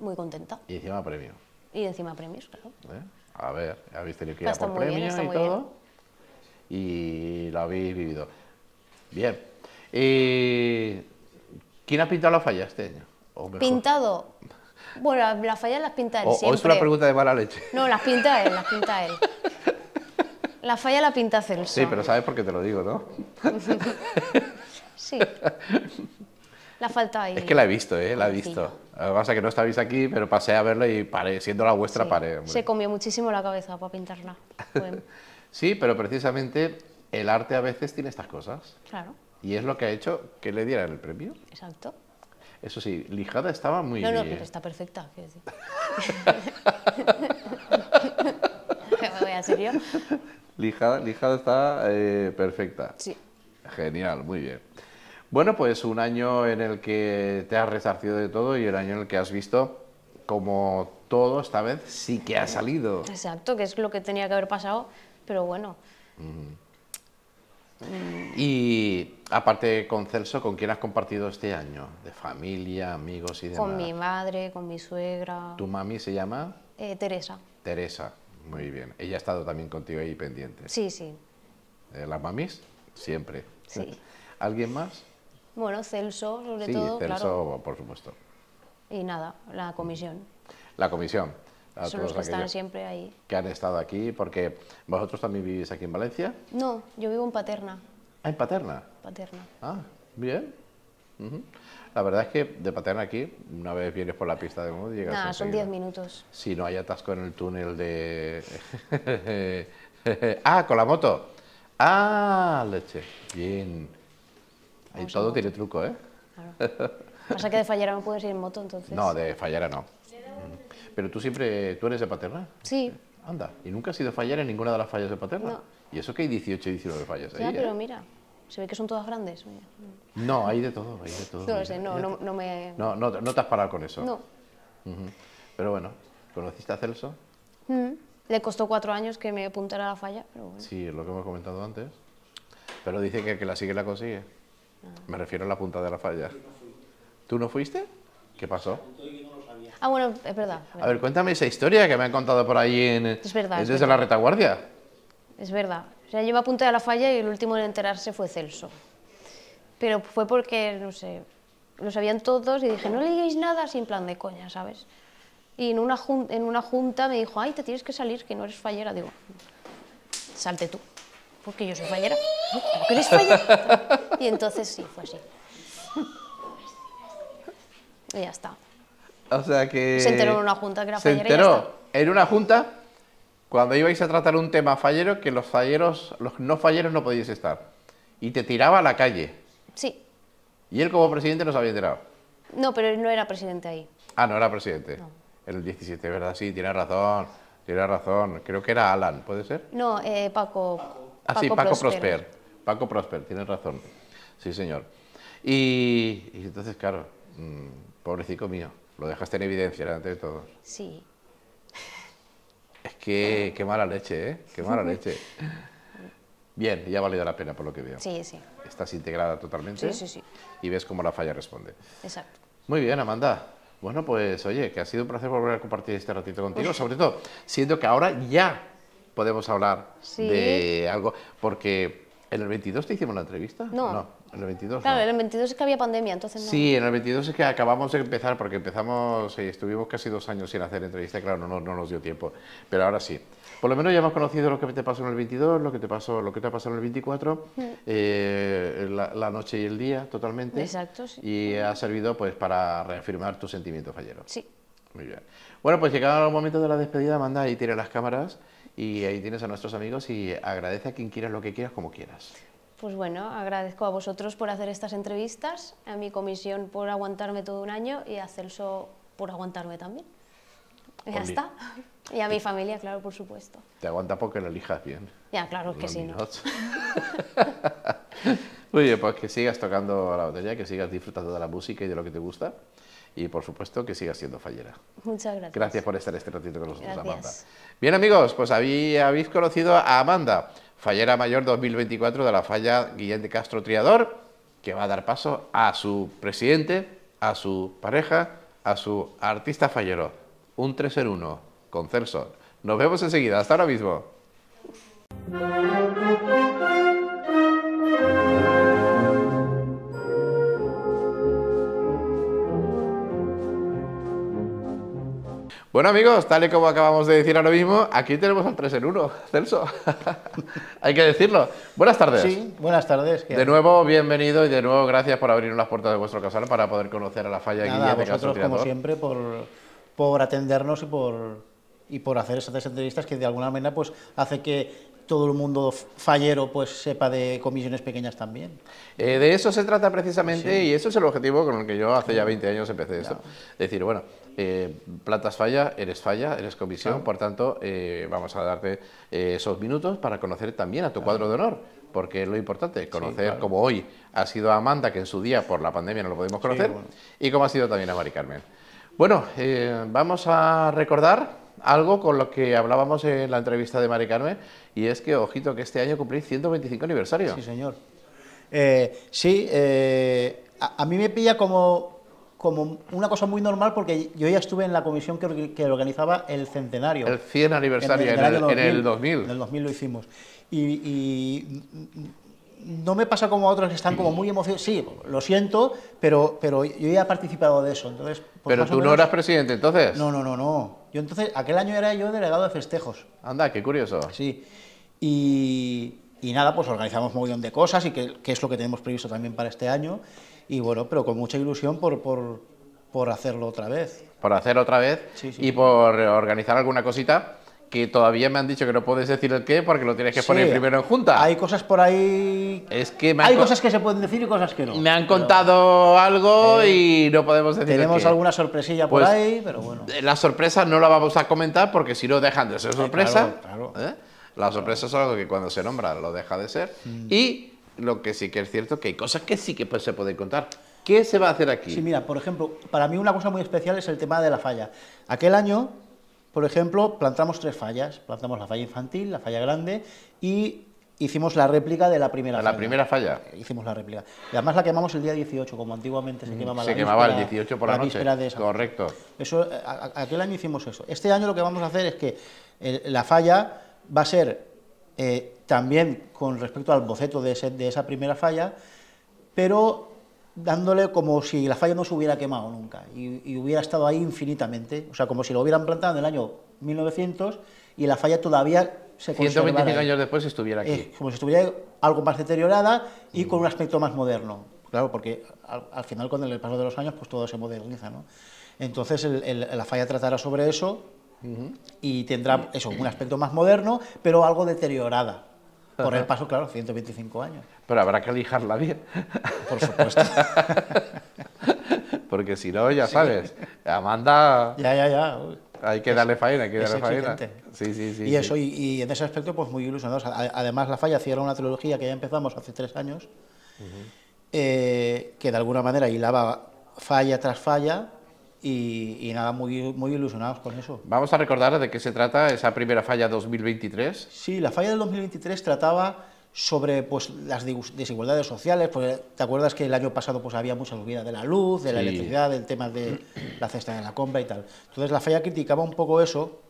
muy contenta. Y encima premio. Y encima premios, claro. ¿Eh? A ver, habéis tenido que ir a por premio y todo. Bien y lo habéis vivido. Bien. Eh, ¿Quién ha pintado la falla este año? O mejor. Pintado. Bueno, la fallas las pinta él o, siempre. O es una pregunta de mala leche. No, las pinta él, las pinta él. La falla la pinta Celso. Sí, pero sabes por qué te lo digo, ¿no? sí. La falta ahí. Es que la he visto, ¿eh? La he visto. Lo que pasa es que no estabais aquí, pero pasé a verla y paré, siendo la vuestra, sí. Se comió muchísimo la cabeza para pintarla. Bueno. (laughs) Sí, pero precisamente el arte a veces tiene estas cosas. Claro. Y es lo que ha hecho que le dieran el premio. Exacto. Eso sí, Lijada estaba muy bien. No, no, pero está perfecta. ¿qué decir? ¿Me (laughs) voy a serio? Lijada, lijada está eh, perfecta. Sí. Genial, muy bien. Bueno, pues un año en el que te has resarcido de todo y el año en el que has visto como todo esta vez sí que ha salido. Exacto, que es lo que tenía que haber pasado pero bueno. Y aparte con Celso, ¿con quién has compartido este año? ¿De familia, amigos y demás? Con mi madre, con mi suegra. ¿Tu mami se llama? Eh, Teresa. Teresa, muy bien. Ella ha estado también contigo ahí pendiente. Sí, sí. ¿Las mamis? Siempre. Sí. (laughs) ¿Alguien más? Bueno, Celso, sobre todo. Celso, por supuesto. Y nada, la comisión. La comisión. Son los que están siempre ahí. Que han estado aquí, porque vosotros también vivís aquí en Valencia. No, yo vivo en Paterna. Ah, en Paterna. Paterna. Ah, bien. La verdad es que de Paterna aquí, una vez vienes por la pista de Mood, llegas. son 10 minutos. Si no hay atasco en el túnel de. (laughs) ah, con la moto. Ah, leche. Bien. Ahí todo tiene truco, ¿eh? Claro. Pasa que de Fallera no puedes ir en moto, entonces. No, de Fallera no. Pero tú siempre, tú eres de Paterna. Sí. Anda, y nunca has ido a fallar en ninguna de las fallas de Paterna. Y eso que hay 18 y 19 fallas ahí. pero ¿eh? mira, se ve que son todas grandes. No, hay de todo, hay de todo. No sé, no, no, me... No, no, te has parado con eso. No. Pero bueno, ¿conociste a Celso? Mm. Le costó cuatro años que me apuntara a la falla, pero bueno. Sí, es lo que hemos comentado antes. Pero dice que que la sigue la consigue. Ah. Me refiero a la punta de la falla. ¿Tú no fuiste? ¿Qué pasó? Ah, bueno, es verdad. A ver, cuéntame esa historia que me han contado por ahí en... Es verdad. ¿Es, desde la retaguardia? Es verdad. O sea, yo a punta de la falla y el último en enterarse fue Celso. Pero fue porque, no sé, lo sabían todos y dije, no le digáis nada sin plan de coña, ¿sabes? Y en una, en una junta me dijo, ay, te tienes que salir, que no eres fallera. Digo, salte tú, porque yo soy fallera. ¿Cómo que eres (laughs) Y entonces sí, fue así. (laughs) Y ya está. O sea que... Se enteró en una junta que era fallero Se enteró en una junta cuando ibais a tratar un tema fallero que los falleros, los no falleros no podíais estar. Y te tiraba a la calle. Sí. Y él como presidente nos había enterado. No, pero él no era presidente ahí. Ah, no era presidente. No. El 17, ¿verdad? Sí, tiene razón. Tiene razón. Creo que era Alan, ¿puede ser? No, eh, Paco. Ah, Paco sí, Paco Prosper. Paco Prosper, tiene razón. Sí, señor. Y, entonces, claro, mm, pobrecito mío. Lo dejaste en evidencia delante de todo. Sí. Es que qué mala leche, ¿eh? Qué mala leche. Bien, ya ha valido la pena por lo que veo. Sí, sí. Estás integrada totalmente. Sí, sí, sí. Y ves cómo la falla responde. Exacto. Muy bien, Amanda. Bueno, pues oye, que ha sido un placer volver a compartir este ratito contigo, sobre todo siendo que ahora ya podemos hablar de algo, porque en el 22 te hicimos la entrevista. No, no 22. Claro, en el 22 es que había pandemia, entonces no. Sí, en el 22 es que acabamos de empezar, porque empezamos y estuvimos casi dos años sin hacer entrevista, claro, no, no, nos dio tiempo, pero ahora sí. Por lo menos ya hemos conocido lo que te pasó en el 22, lo que te pasó, lo que te ha pasado en el 24, mm. eh, la, noche y el día totalmente. Exacto, sí. Y ha servido pues para reafirmar tu sentimiento fallero. Sí. Muy bien. Bueno, pues llegado el momento de la despedida, manda y tira las cámaras y ahí tienes a nuestros amigos y agradece a quien quieras lo que quieras como quieras pues bueno, agradezco a vosotros por hacer estas entrevistas, a mi comisión por aguantarme todo un año y a Celso por aguantarme también. Ya está. Y a mi familia, claro, por supuesto. Te aguanta porque lo elijas bien. Ya, claro que sí. No. Oye, (laughs) pues que sigas tocando la batería, que sigas disfrutando de la música y de lo que te gusta. Y por supuesto que sigas siendo fallera. Muchas gracias. Gracias por estar este ratito con nosotros, Amanda. Bien, amigos, pues habéis conocido a Amanda Fallera Mayor 2024 de la falla Guillén de Castro Triador, que va a dar paso a su presidente, a su pareja, a su artista fallero. Un 3 en 1, con Celso. Nos vemos enseguida, hasta ahora mismo. Bueno amigos, tal y como acabamos de decir ahora mismo, aquí tenemos al 3 en 1, Celso. (laughs) Hay que decirlo. Buenas tardes. Sí, buenas tardes. De nuevo, bienvenido y de nuevo gracias por abrirnos las puertas de vuestro casal para poder conocer a la falla Nada, Guille a vosotros, como siempre, por, por atendernos y por, y por hacer esas entrevistas que de alguna manera pues hace que todo el mundo fallero pues sepa de comisiones pequeñas también. Eh, de eso se trata precisamente y eso es el objetivo con el que yo hace ya 20 años empecé esto. Decir, bueno, eh, plantas falla, eres falla, eres comisión, por tanto, eh, vamos a darte eh, esos minutos para conocer también a tu cuadro de honor, porque es lo importante, conocer como hoy ha sido Amanda, que en su día por la pandemia no lo podemos conocer, y cómo ha sido también a Mari Carmen. Bueno, vamos a recordar algo con lo que hablábamos en la entrevista de Mari Carmen, y es que, ojito, que este año cumplís 125 aniversario. Sí, señor. sí, a mí me pilla como como una cosa muy normal porque yo ya estuve en la comisión que, organizaba el centenario. El 100 aniversario, en el, 2000, en el 2000. lo hicimos. Y, no me pasa como a otros que están como muy emocionados. Sí, lo siento, pero, pero yo ya he participado de eso. Entonces, pues pero tú no eras presidente entonces. No, no, no, no. Yo entonces, aquel año era yo delegado de festejos. Anda, qué curioso. Sí. Y, y nada, pues organizamos un montón de cosas y que, que es lo que tenemos previsto también para este año y bueno, pero con mucha ilusión por, por, por hacerlo otra vez. Por hacerlo otra vez y por organizar alguna cosita que todavía me han dicho que no puedes decir el qué porque lo tienes que poner primero en junta. Hay cosas por ahí. Es que hay cosas que se pueden decir y cosas que no. Me han contado algo eh, y no podemos decir. Tenemos alguna sorpresilla por pues, ahí, pero bueno. Eh, la sorpresa no la vamos a comentar porque si no dejan de ser eh, sorpresa. claro, claro. La sorpresa es algo que cuando se nombra lo deja de ser. Mm. Y lo que sí que es cierto que hay cosas que sí que pues, se pueden contar. ¿Qué se va a hacer aquí? Sí, mira, por ejemplo, para mí una cosa muy especial es el tema de la falla. Aquel año, por ejemplo, plantamos tres fallas. Plantamos la falla infantil, la falla grande y hicimos la réplica de la primera la falla. La primera falla. Eh, hicimos la réplica. además la quemamos el día 18, como antiguamente se mm, quemaba se la quemaba el 18 por la, la noche. De esa. Correcto. Eso, eh, aquel año hicimos eso. Este año lo que vamos a hacer es que eh, la falla va a ser también con respecto al boceto de, esa primera falla, pero dándole como si la falla no se hubiera quemado nunca y, hubiera estado ahí infinitamente, o sea, como si lo hubieran plantado en el año 1900 y la falla todavía se 125 años después estuviera aquí. Eh, como si estuviera algo más deteriorada y mm. con un aspecto más moderno, claro, porque al, final con el paso de los años pues todo se moderniza, ¿no? Entonces la falla tratará sobre eso y tendrá eso, un aspecto más moderno, pero algo deteriorada, por el paso, claro, 125 años. Pero habrá que lijarla bien. Por supuesto. (laughs) Porque si no, ya sabes, Amanda... Ya, ya, ya. Hay que darle faena, hay que darle faena. Sí, sí, sí. Y eso, Y, en ese aspecto, pues muy ilusionados. Además, La Falla cierra una trilogía que ya empezamos hace tres años, eh, que de alguna manera hilaba falla tras falla, y, nada, muy, muy ilusionados con eso. Vamos a recordar de qué se trata esa primera falla 2023. Sí, la falla del 2023 trataba sobre pues, las desigualdades sociales, pues, te acuerdas que el año pasado pues, había mucha subida de la luz, de la electricidad, del tema de la cesta de la compra y tal. Entonces la falla criticaba un poco eso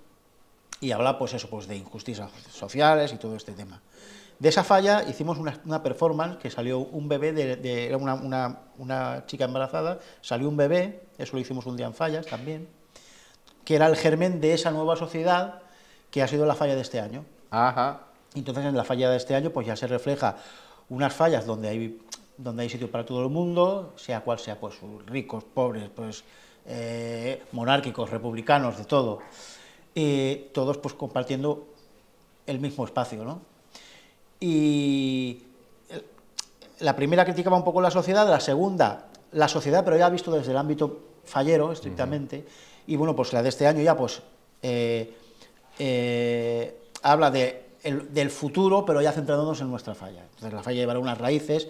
y habla pues eso, pues, de injusticias sociales y todo este tema. De esa falla hicimos una, performance que salió un bebé, de, una, chica embarazada, salió un bebé, eso lo hicimos un día en fallas también, que era el germen de esa nueva sociedad que ha sido la falla de este año. Ajá. Entonces en la falla de este año pues ya se refleja unas fallas donde hay, donde hay sitio para todo el mundo, sea cual sea, pues ricos, pobres, pues eh, monárquicos, republicanos, de todo. Eh, todos pues compartiendo el mismo espacio, ¿no? Y la primera criticaba un poco la sociedad, la segunda, la sociedad, pero ya visto desde el ámbito fallero, estrictamente. Y bueno, pues la de este año ya, pues, eh, eh, habla de del futuro, pero ya centrándonos en nuestra falla. Entonces, la falla llevará unas raíces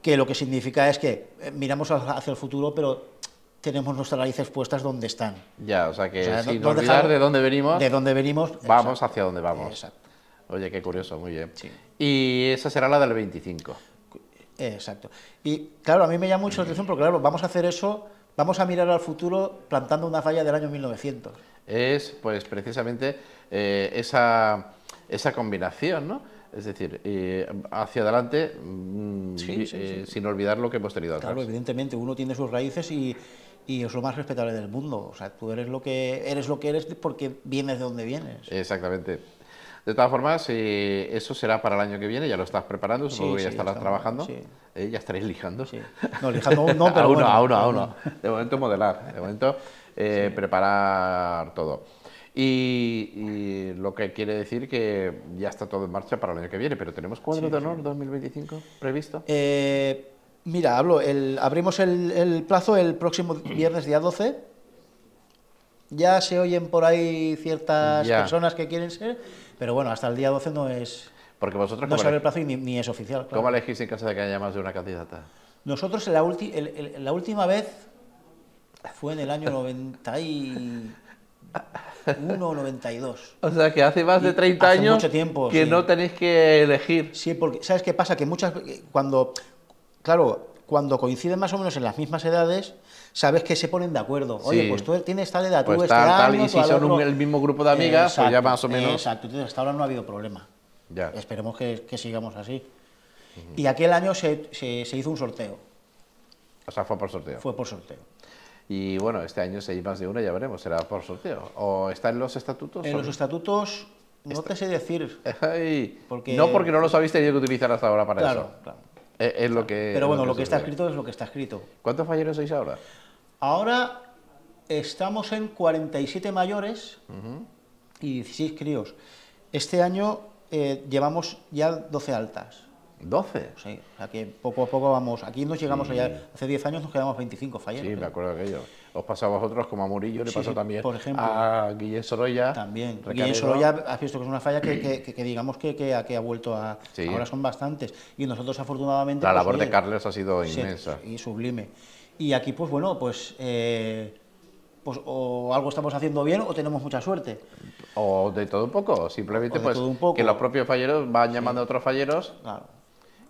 que lo que significa es que eh, miramos hacia el futuro, pero tenemos nuestras raíces puestas donde están. Ya, o sea que sin olvidar de dónde venimos, de dónde venimos, vamos hacia dónde vamos. Exacto. Oye, qué curioso, muy bien. Y esa será la del 25. Eh, exacto. Y claro, a mí me llama mucho la mm. atención porque, claro, vamos a hacer eso, vamos a mirar al futuro plantando una falla del año 1900. Es, pues, precisamente eh, esa, esa combinación, ¿no? Es decir, eh, hacia adelante, mm, sin olvidar lo que hemos tenido atrás. Claro, evidentemente, uno tiene sus raíces y, es lo más respetable del mundo. O sea, tú eres lo que eres, lo que eres porque vienes de donde vienes. Exactamente. De todas formas, eh, eso será para el año que viene, ya lo estás preparando, supongo ya estarás trabajando. Eh, ya estaréis lijando. No, lijando a uno, a uno, a De momento modelar, de momento eh, preparar todo. Y, lo que quiere decir que ya está todo en marcha para el año que viene, pero ¿tenemos cuadro de honor 2025 previsto? mira, hablo, abrimos el, plazo el próximo (clears throat) viernes, día 12. Ya se oyen por ahí ciertas personas que quieren ser pero bueno, hasta el día 12 no es. Porque vosotros. No sabe el plazo ni, es oficial. ¿Cómo elegís en caso de que haya más de una candidata? Nosotros la, la última vez fue en el año 91 o 92. O sea, que hace más de 30 años que no tenéis que elegir. Sí, porque ¿sabes qué pasa? Que muchas cuando claro, cuando coinciden más o menos en las mismas edades, sabes que se ponen de acuerdo. Oye, pues tú tienes tal edad, tú pues este tal, Y si son el mismo grupo de amigas, pues ya más o menos. Exacto, entonces hasta ahora no ha habido problema. Ya. Esperemos que, sigamos así. Y aquel año se, hizo un sorteo. O sea, fue por sorteo. Fue por sorteo. Y bueno, este año si más de una, ya veremos, será por sorteo. ¿O está en los estatutos? En los estatutos no te sé decir. (laughs) No porque no los habéis tenido que utilizar hasta ahora para eso. Claro, claro. Eh, es, lo que... Pero bueno, lo que, lo que está escrito es lo que está escrito. ¿Cuántos falleros sois ahora? Ahora estamos en 47 mayores y 16 críos. Este año eh, llevamos ya 12 altas. ¿12? Sí, o sea que poco a poco vamos. Aquí nos llegamos allá. Mm. Hace 10 años nos quedamos 25 fallas. Sí, me acuerdo de aquello. Os pasaba a vosotros, como a Murillo, le pasó también por a Guillén Sorolla. También. Guillén Sorolla, has visto que es una falla que, digamos que, ha vuelto a. Ahora son bastantes. Y nosotros, afortunadamente. La pues, labor de Carles ha sido inmensa. Y sublime. Y aquí, pues bueno, pues, eh, pues o algo estamos haciendo bien o tenemos mucha suerte. O de todo un poco, simplemente pues que los propios falleros van llamando a otros falleros. Claro.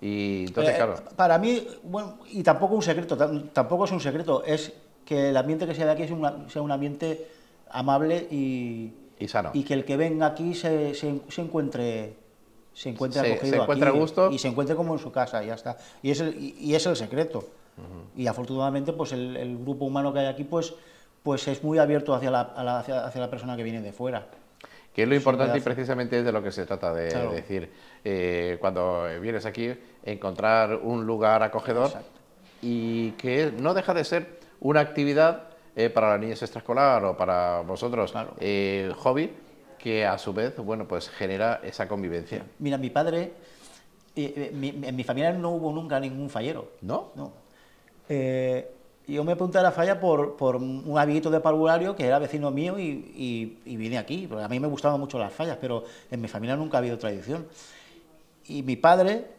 Y entonces, eh, claro. Para mí, bueno, y tampoco un secreto, tampoco es un secreto, es que el ambiente que sea de aquí es sea un ambiente amable y, y, sano. Y que el que venga aquí se, encuentre se encuentre acogido se, encuentra a gusto. y se encuentre como en su casa, ya está. Y es y es el secreto. Y afortunadamente, pues el, grupo humano que hay aquí, pues, pues es muy abierto hacia la, hacia, la persona que viene de fuera. Que es lo importante y precisamente es de lo que se trata de decir. Eh, cuando vienes aquí, encontrar un lugar acogedor y que no deja de ser una actividad eh, para la niñez extraescolar o para vosotros eh, hobby que a su vez bueno pues genera esa convivencia. Mira, mi padre, en mi familia no hubo nunca ningún fallero. ¿No? No. Eh, yo me apunté a la falla por, un amiguito de parvulario que era vecino mío y, vine aquí, porque a mí me gustaban mucho las fallas, pero en mi familia nunca ha habido tradición. Y mi padre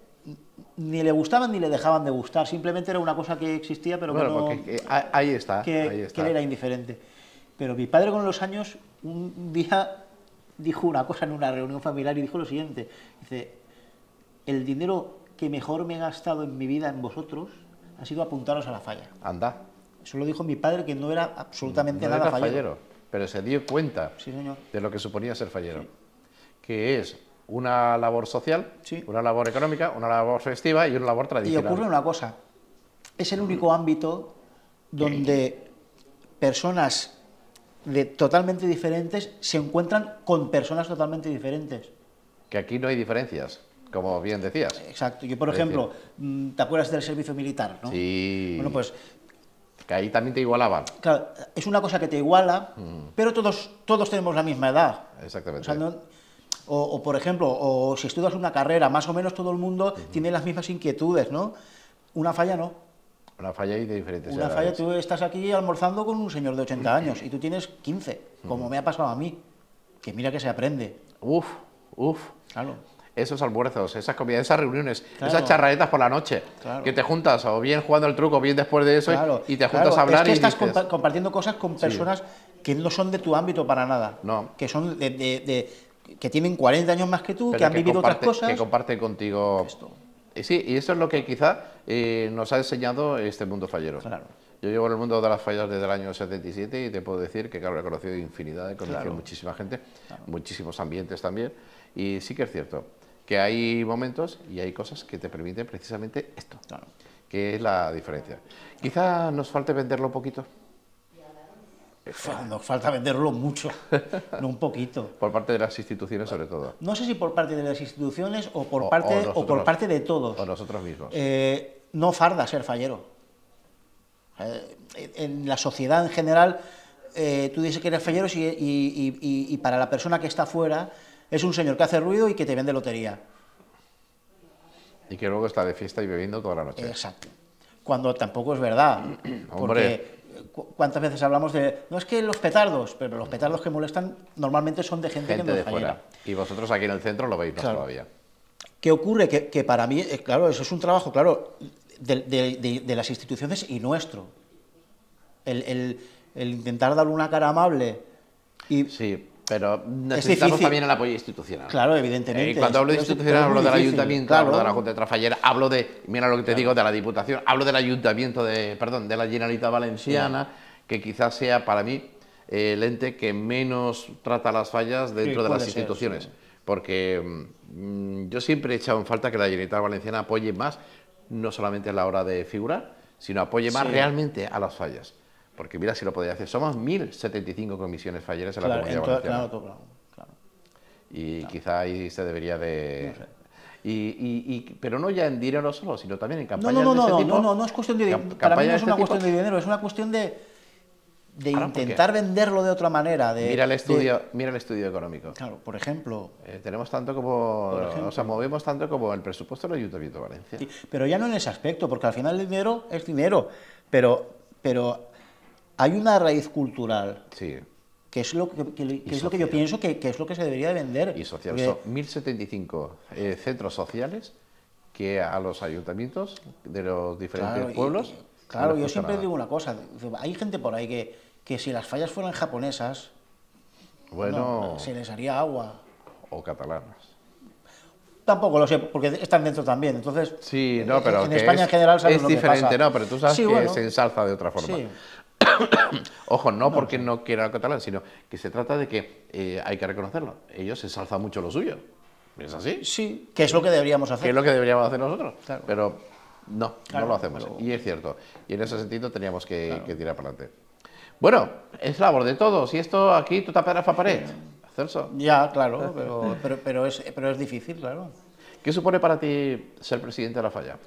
ni le gustaban ni le dejaban de gustar, simplemente era una cosa que existía, pero bueno, que no, porque, eh, ahí, está, que, ahí está. que era indiferente. Pero mi padre con los años, un día dijo una cosa en una reunión familiar y dijo lo siguiente, dice, el dinero que mejor me he gastado en mi vida en vosotros ha sido apuntaros a la falla. Anda. Eso lo dijo mi padre, que no era absolutamente nada fallero. Pero se dio cuenta de lo que suponía ser fallero, que es una labor social, una labor económica, una labor festiva y una labor tradicional. Y ocurre una cosa, es el único ámbito donde personas de totalmente diferentes se encuentran con personas totalmente diferentes. Que aquí no hay diferencias como bien decías. Exacto. Yo, por ejemplo, mm, ¿te acuerdas del servicio militar? ¿no? Sí. Bueno, pues... Que ahí también te igualaban. Claro, es una cosa que te iguala, mm. pero todos, todos tenemos la misma edad. Exactamente. O, por ejemplo, o si estudias una carrera, más o menos todo el mundo tiene las mismas inquietudes, ¿no? Una falla no. Una falla y de diferentes Una falla, tú estás aquí almorzando con un señor de 80 años y tú tienes 15, como me ha pasado a mí. Que mira que se aprende. Uf, uf. Claro esos almuerzos, esas comidas, esas reuniones, esas charraetas por la noche, que te juntas o bien jugando el truco, o bien después de eso y te juntas a hablar. Es que y estás compartiendo cosas con personas que no son de tu ámbito para nada, no. que son de, que tienen 40 años más que tú, que han vivido otras cosas. Que comparten contigo. Esto. Pues sí, y eso es lo que quizá eh, nos ha enseñado este mundo fallero. Claro. Yo llevo en el mundo de las fallas desde el año 77 y te puedo decir que, claro, he conocido infinidad, he conocido muchísima gente, muchísimos ambientes también, y sí que es cierto que hay momentos y hay cosas que te permiten precisamente esto, que es la diferencia. Quizás nos falte venderlo poquito. Nos falta venderlo mucho, (laughs) no un poquito. Por parte de las instituciones, sobre todo. No sé si por parte de las instituciones o por, parte, o por parte de todos. O nosotros mismos. Eh, no farda ser fallero. Eh, en la sociedad en general, eh, tú dices que eres fallero y, y, y, y para la persona que está fuera, es un señor que hace ruido y que te vende lotería. Y que luego está de fiesta y bebiendo toda la noche. Exacto. Cuando tampoco es verdad. (clears throat) Hombre. Porque cuántas veces hablamos de. No es que los petardos, pero los petardos que molestan normalmente son de gente, que no de fuera. Y vosotros aquí en el centro lo veis más todavía. ¿Qué ocurre? Que, para mí, eh, claro, eso es un trabajo, claro, de, las instituciones y nuestro. El, intentar darle una cara amable. Y... Sí, pero necesitamos también el apoyo institucional. Claro, evidentemente. Eh, y cuando hablo de institucional, hablo del ayuntamiento, hablo de la Junta de hablo de, mira lo que te digo, de la Diputación, hablo del ayuntamiento de, perdón, de la Generalitat Valenciana, que quizás sea para mí eh, el ente que menos trata las fallas dentro de las instituciones. Porque mm, yo siempre he echado en falta que la Generalitat Valenciana apoye más, no solamente a la hora de figurar, sino apoye más realmente a las fallas. Porque mira si lo podría hacer. Somos 1.075 comisiones falleras en la Comunidad Valenciana. Claro, claro, claro, Y quizá ahí se debería de... y, y, pero no ya en dinero solo, sino también en campañas no, no, no, de tipo. No, no, no, no es cuestión de dinero. Para mí no es una cuestión de dinero, es una cuestión de, intentar venderlo de otra manera. De, mira, el estudio, mira el estudio económico. Claro, por ejemplo. Eh, tenemos tanto como. o sea, movemos tanto como el presupuesto del Ayuntamiento de Valencia. pero ya no en ese aspecto, porque al final el dinero es dinero. Pero, pero hay una raíz cultural. Que es lo que, es lo que yo pienso que, es lo que se debería vender. Y social. 1.075 eh, centros sociales que a los ayuntamientos de los diferentes pueblos. claro, yo siempre digo una cosa. Hay gente por ahí que, que si las fallas fueran japonesas, bueno, se les haría agua. O catalanas. Tampoco lo sé, porque están dentro también. Entonces, sí, eh, no, pero en España en general es diferente, no, pero tú sabes que se ensalza de otra forma. Sí. (coughs) Ojo, no, porque no quiera catalán, sino que se trata de que eh, hay que reconocerlo. Ellos se ensalzan mucho lo suyo. ¿Es así? Sí. ¿Qué es lo que deberíamos hacer. es lo que deberíamos hacer nosotros. Pero no, no lo hacemos. Y es cierto. Y en ese sentido teníamos que, tirar para adelante. Bueno, es labor de todos. Y esto aquí tú taparás a pared. Celso. Ya, claro, pero, pero, pero, es, pero es difícil, claro. ¿Qué supone para ti ser presidente de la falla?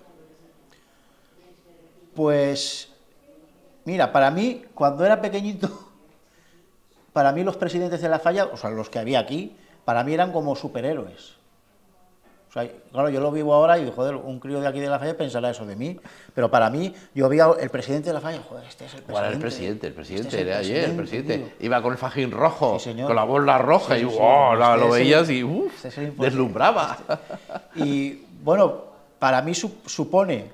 Pues Mira, para mí, cuando era pequeñito, (laughs) para mí los presidentes de la falla, o sea, los que había aquí, para mí eran como superhéroes. O sea, claro, yo lo vivo ahora y, joder, un crío de aquí de la falla pensará eso de mí. Pero para mí, yo veía el presidente de la falla, joder, este es el presidente. ¿Cuál el presidente? El este presidente era ayer, el presidente. Iba con el fajín rojo, con la bola roja, y wow, lo este veías y este uff, deslumbraba. Y bueno, para mí supone,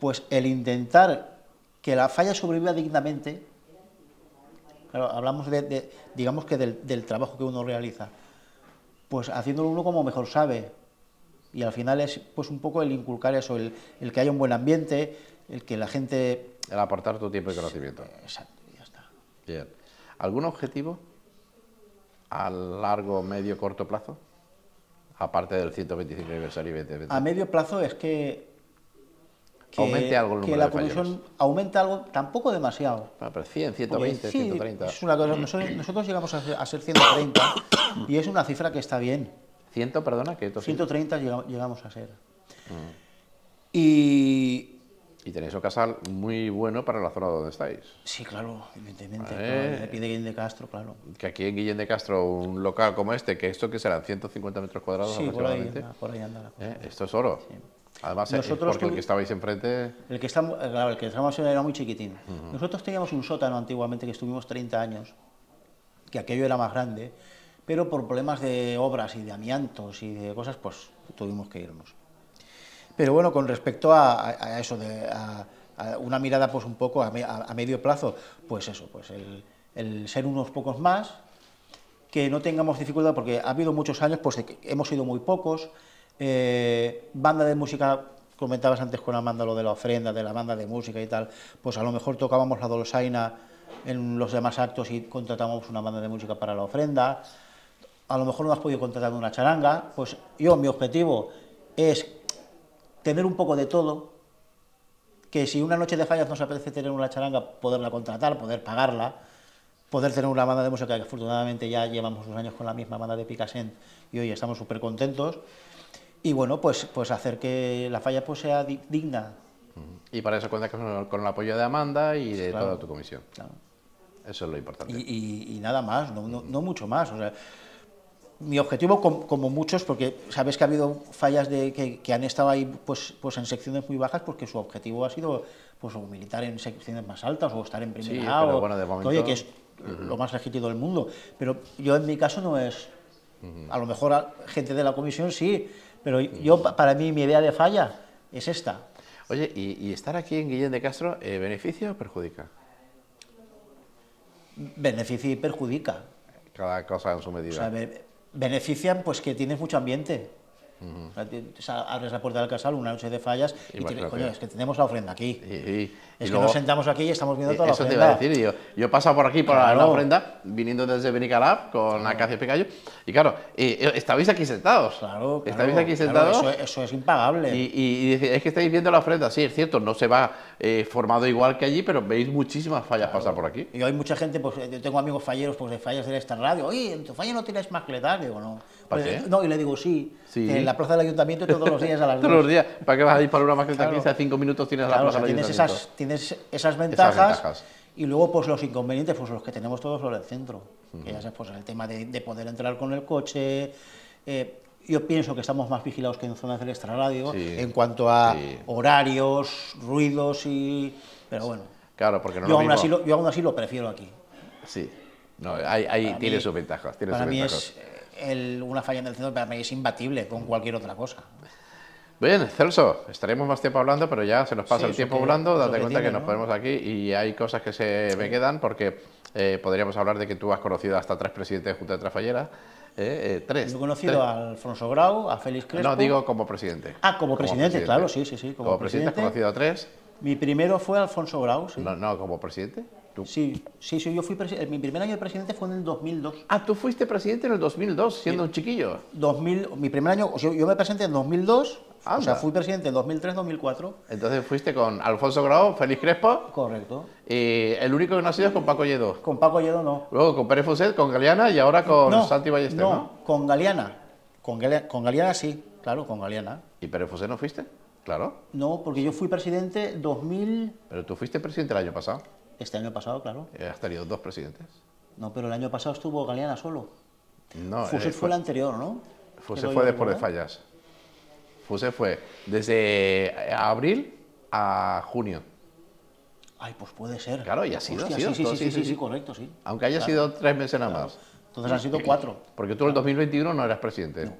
pues, el intentar que la falla sobreviva dignamente, hablamos de, digamos que del, trabajo que uno realiza, pues haciéndolo uno como mejor sabe. Y al final es pues un poco el inculcar eso, el, que haya un buen ambiente, el que la gente... El apartar tu tiempo y conocimiento. Exacto, ya está. Bien. ¿Algún objetivo a largo, medio, corto plazo? Aparte del 125 aniversario 2020. A medio plazo es que que, aumente algo el que la comisión aumente algo, tampoco demasiado. Ah, pero 100, 120, sí, 130. (clears throat) nosotros, llegamos a ser, 130 y es una cifra que está bien. 100, perdona, que 130 llegamos a ser. Mm. Y y tenéis un casal muy bueno para la zona donde estáis. Sí, claro, evidentemente. Vale. Guillén de Castro, claro. Que aquí en Guillén de Castro, un local como este, que esto que serán 150 metros cuadrados Por ahí, por ahí anda la cosa. Eh, esto es oro. Además, eh, Nosotros, porque el que estabais enfrente... El que, estábamos eh, claro, el que estábamos era muy chiquitín. Nosotros teníamos un sótano antiguamente que estuvimos 30 años, que aquello era más grande, pero por problemas de obras y de amiantos y de cosas, pues tuvimos que irnos. Pero bueno, con respecto a, eso, de, a, una mirada pues un poco a, medio plazo, pues eso, pues el, el ser unos pocos más, que no tengamos dificultad, porque ha habido muchos años, pues hemos sido muy pocos, eh, banda de música, comentabas antes con Amanda lo de la ofrenda, de la banda de música y tal, pues a lo mejor tocábamos la dolsaina en los demás actos y contratamos una banda de música para la ofrenda, a lo mejor no has podido contratar una charanga, pues yo mi objetivo es tener un poco de todo, que si una noche de fallas nos apetece tener una charanga, poderla contratar, poder pagarla, poder tener una banda de música que afortunadamente ya llevamos unos años con la misma banda de picasent y hoy estamos súper contentos y bueno, pues, pues hacer que la falla pues, sea digna. Y para eso cuentas con el apoyo de Amanda y de toda tu comisión. Eso es lo importante. Y, nada más, no, no, mucho más. O sea, mi objetivo, como, muchos, porque sabes que ha habido fallas de, que, han estado ahí pues, pues en secciones muy bajas, porque su objetivo ha sido pues, militar en secciones más altas o estar en primera sí, bueno, de momento... oye, que es lo más legítimo del mundo. Pero yo en mi caso no es... A lo mejor gente de la comisión sí, pero yo, para mí, mi idea de falla es esta. Oye, ¿y, estar aquí en Guillén de Castro, eh, beneficia o perjudica? Beneficia y perjudica. Cada cosa en su medida. O benefician pues que tienes mucho ambiente abres la puerta del casal, una noche de fallas, y, coño, es que tenemos la ofrenda aquí. es que nos sentamos aquí y estamos viendo e, toda la ofrenda. Eso te iba a decir, yo, yo he por aquí para la ofrenda, viniendo desde Benicalab con claro. Acacia Picayo, y claro, eh, estabais aquí sentados. Claro, claro aquí sentados. Eso, es impagable. Y, es que estáis viendo la ofrenda, sí, es cierto, no se va eh, formado igual que allí, pero veis muchísimas fallas pasar por aquí. Y hay mucha gente, pues eh, yo tengo amigos falleros pues, de fallas de esta radio, oye, en tu falla no tienes más que le Digo, no. Pues, no, y le digo, sí, en la plaza del ayuntamiento todos los días a las 2. (laughs) todos los días. ¿Para qué vas a ir para una más de 15 a 5 minutos tienes la plaza del ayuntamiento? tienes esas ventajas, esas ventajas, y luego pues los inconvenientes, pues los que tenemos todos sobre el centro. que ya sea pues el tema de, poder entrar con el coche. Eh, yo pienso que estamos más vigilados que en zonas del extraradio en cuanto a horarios, ruidos y... Pero bueno. Claro, porque yo, aún Así lo, yo así lo prefiero aquí. Sí. No, hay, tiene sus ventajas. Tiene para sus mí ventajas. es una falla en el centro para mí es imbatible con cualquier otra cosa. Bien, Celso, estaremos más tiempo hablando, pero ya se nos pasa el tiempo hablando Date cuenta que nos ponemos aquí y hay cosas que se me quedan porque eh, podríamos hablar de que tú has conocido hasta tres presidentes de Junta de Trafallera. Eh, eh, tres. conocido a Alfonso Grau, a Félix Crespo. No, digo como presidente. Ah, como, presidente, claro, sí, sí, sí. Como, presidente, has conocido a tres. Mi primero fue Alfonso Grau, sí. no, como presidente. Sí, sí, sí, yo fui presidente. Mi primer año de presidente fue en el 2002. Ah, tú fuiste presidente en el 2002, siendo un chiquillo. 2000, mi primer año, yo me presenté en 2002, o sea, fui presidente en 2003-2004. Entonces fuiste con Alfonso Grau, Félix Crespo. Correcto. Y el único que no ha sido es con Paco Lledo. Con Paco Lledo no. Luego con Pérez Fuset, con Galeana y ahora con Santi Ballester. No, con Galeana. Con, Galeana sí, claro, con Galeana. ¿Y Pérez Fuset no fuiste? Claro. No, porque yo fui presidente 2000... Pero tú fuiste presidente el año pasado. Este año pasado, claro. ¿Has tenido dos presidentes? No, pero el año pasado estuvo Galeana solo. No, eh, fue, el anterior, ¿no? Fuse fue después de fallas. Fuse fue desde eh, abril a junio. Ay, pues puede ser. Claro, y ha sido. Sí, sí, sí, sí, sí, correcto, sí. Aunque haya sido tres meses nada más. Entonces han sido cuatro. Porque tú en el 2021 no eras presidente.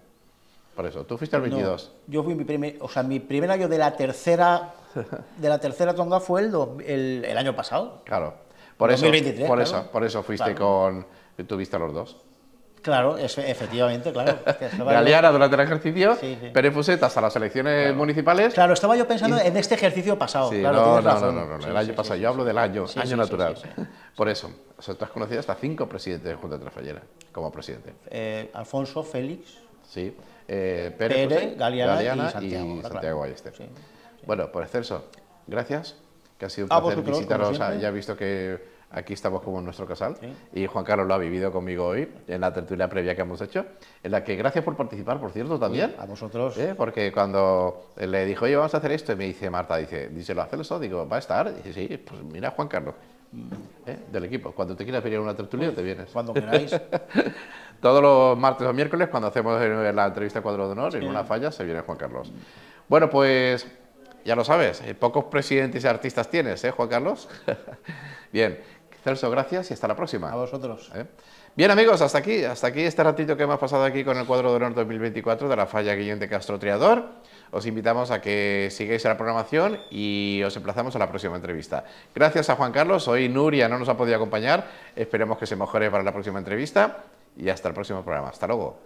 Por eso, tú fuiste el 22. yo fui mi primer, o sea, mi primer año de la tercera (laughs) de la tercera tonga fue el, el, año pasado. Claro. Por eso, por eso, por eso fuiste con, tuviste a los dos. Claro, efectivamente, claro. Galeana (laughs) durante el ejercicio, sí, sí. hasta las elecciones municipales. Claro, estaba yo pensando en este ejercicio pasado. no, no, no, no, no, el año pasado, yo hablo del año, año natural. (laughs) Por eso, o sea, tú has conocido hasta cinco presidentes de Junta de Trasfallera como presidente. Eh, Alfonso, Félix. Sí, eh, Pérez, Galeana, y Santiago, y Santiago bueno, por exceso, gracias, que ha sido un ah, placer ya he visto que aquí estamos como en nuestro casal y Juan Carlos lo ha vivido conmigo hoy en la tertulia previa que hemos hecho, en la que gracias por participar, por cierto, también. a vosotros. ¿Eh? Porque cuando le dijo, oye, vamos a hacer esto, y me dice Marta, dice, dice, ¿lo hace eso? Digo, ¿va a estar? Dice, sí, pues mira Juan Carlos, ¿eh? del equipo. Cuando te quieras venir a una tertulia, te vienes. Cuando queráis. (laughs) Todos los martes o miércoles, cuando hacemos la entrevista Cuadro de Honor, y en una falla, se viene Juan Carlos. Bueno, pues ya lo sabes, eh, pocos presidentes y artistas tienes, ¿eh, Juan Carlos? (laughs) Bien, Celso, gracias y hasta la próxima. A vosotros. ¿Eh? Bien amigos, hasta aquí, hasta aquí este ratito que hemos pasado aquí con el cuadro de honor 2024 de la falla Guillén de Castro Triador. Os invitamos a que sigáis la programación y os emplazamos a la próxima entrevista. Gracias a Juan Carlos, hoy Nuria no nos ha podido acompañar, esperemos que se mejore para la próxima entrevista y hasta el próximo programa. Hasta luego.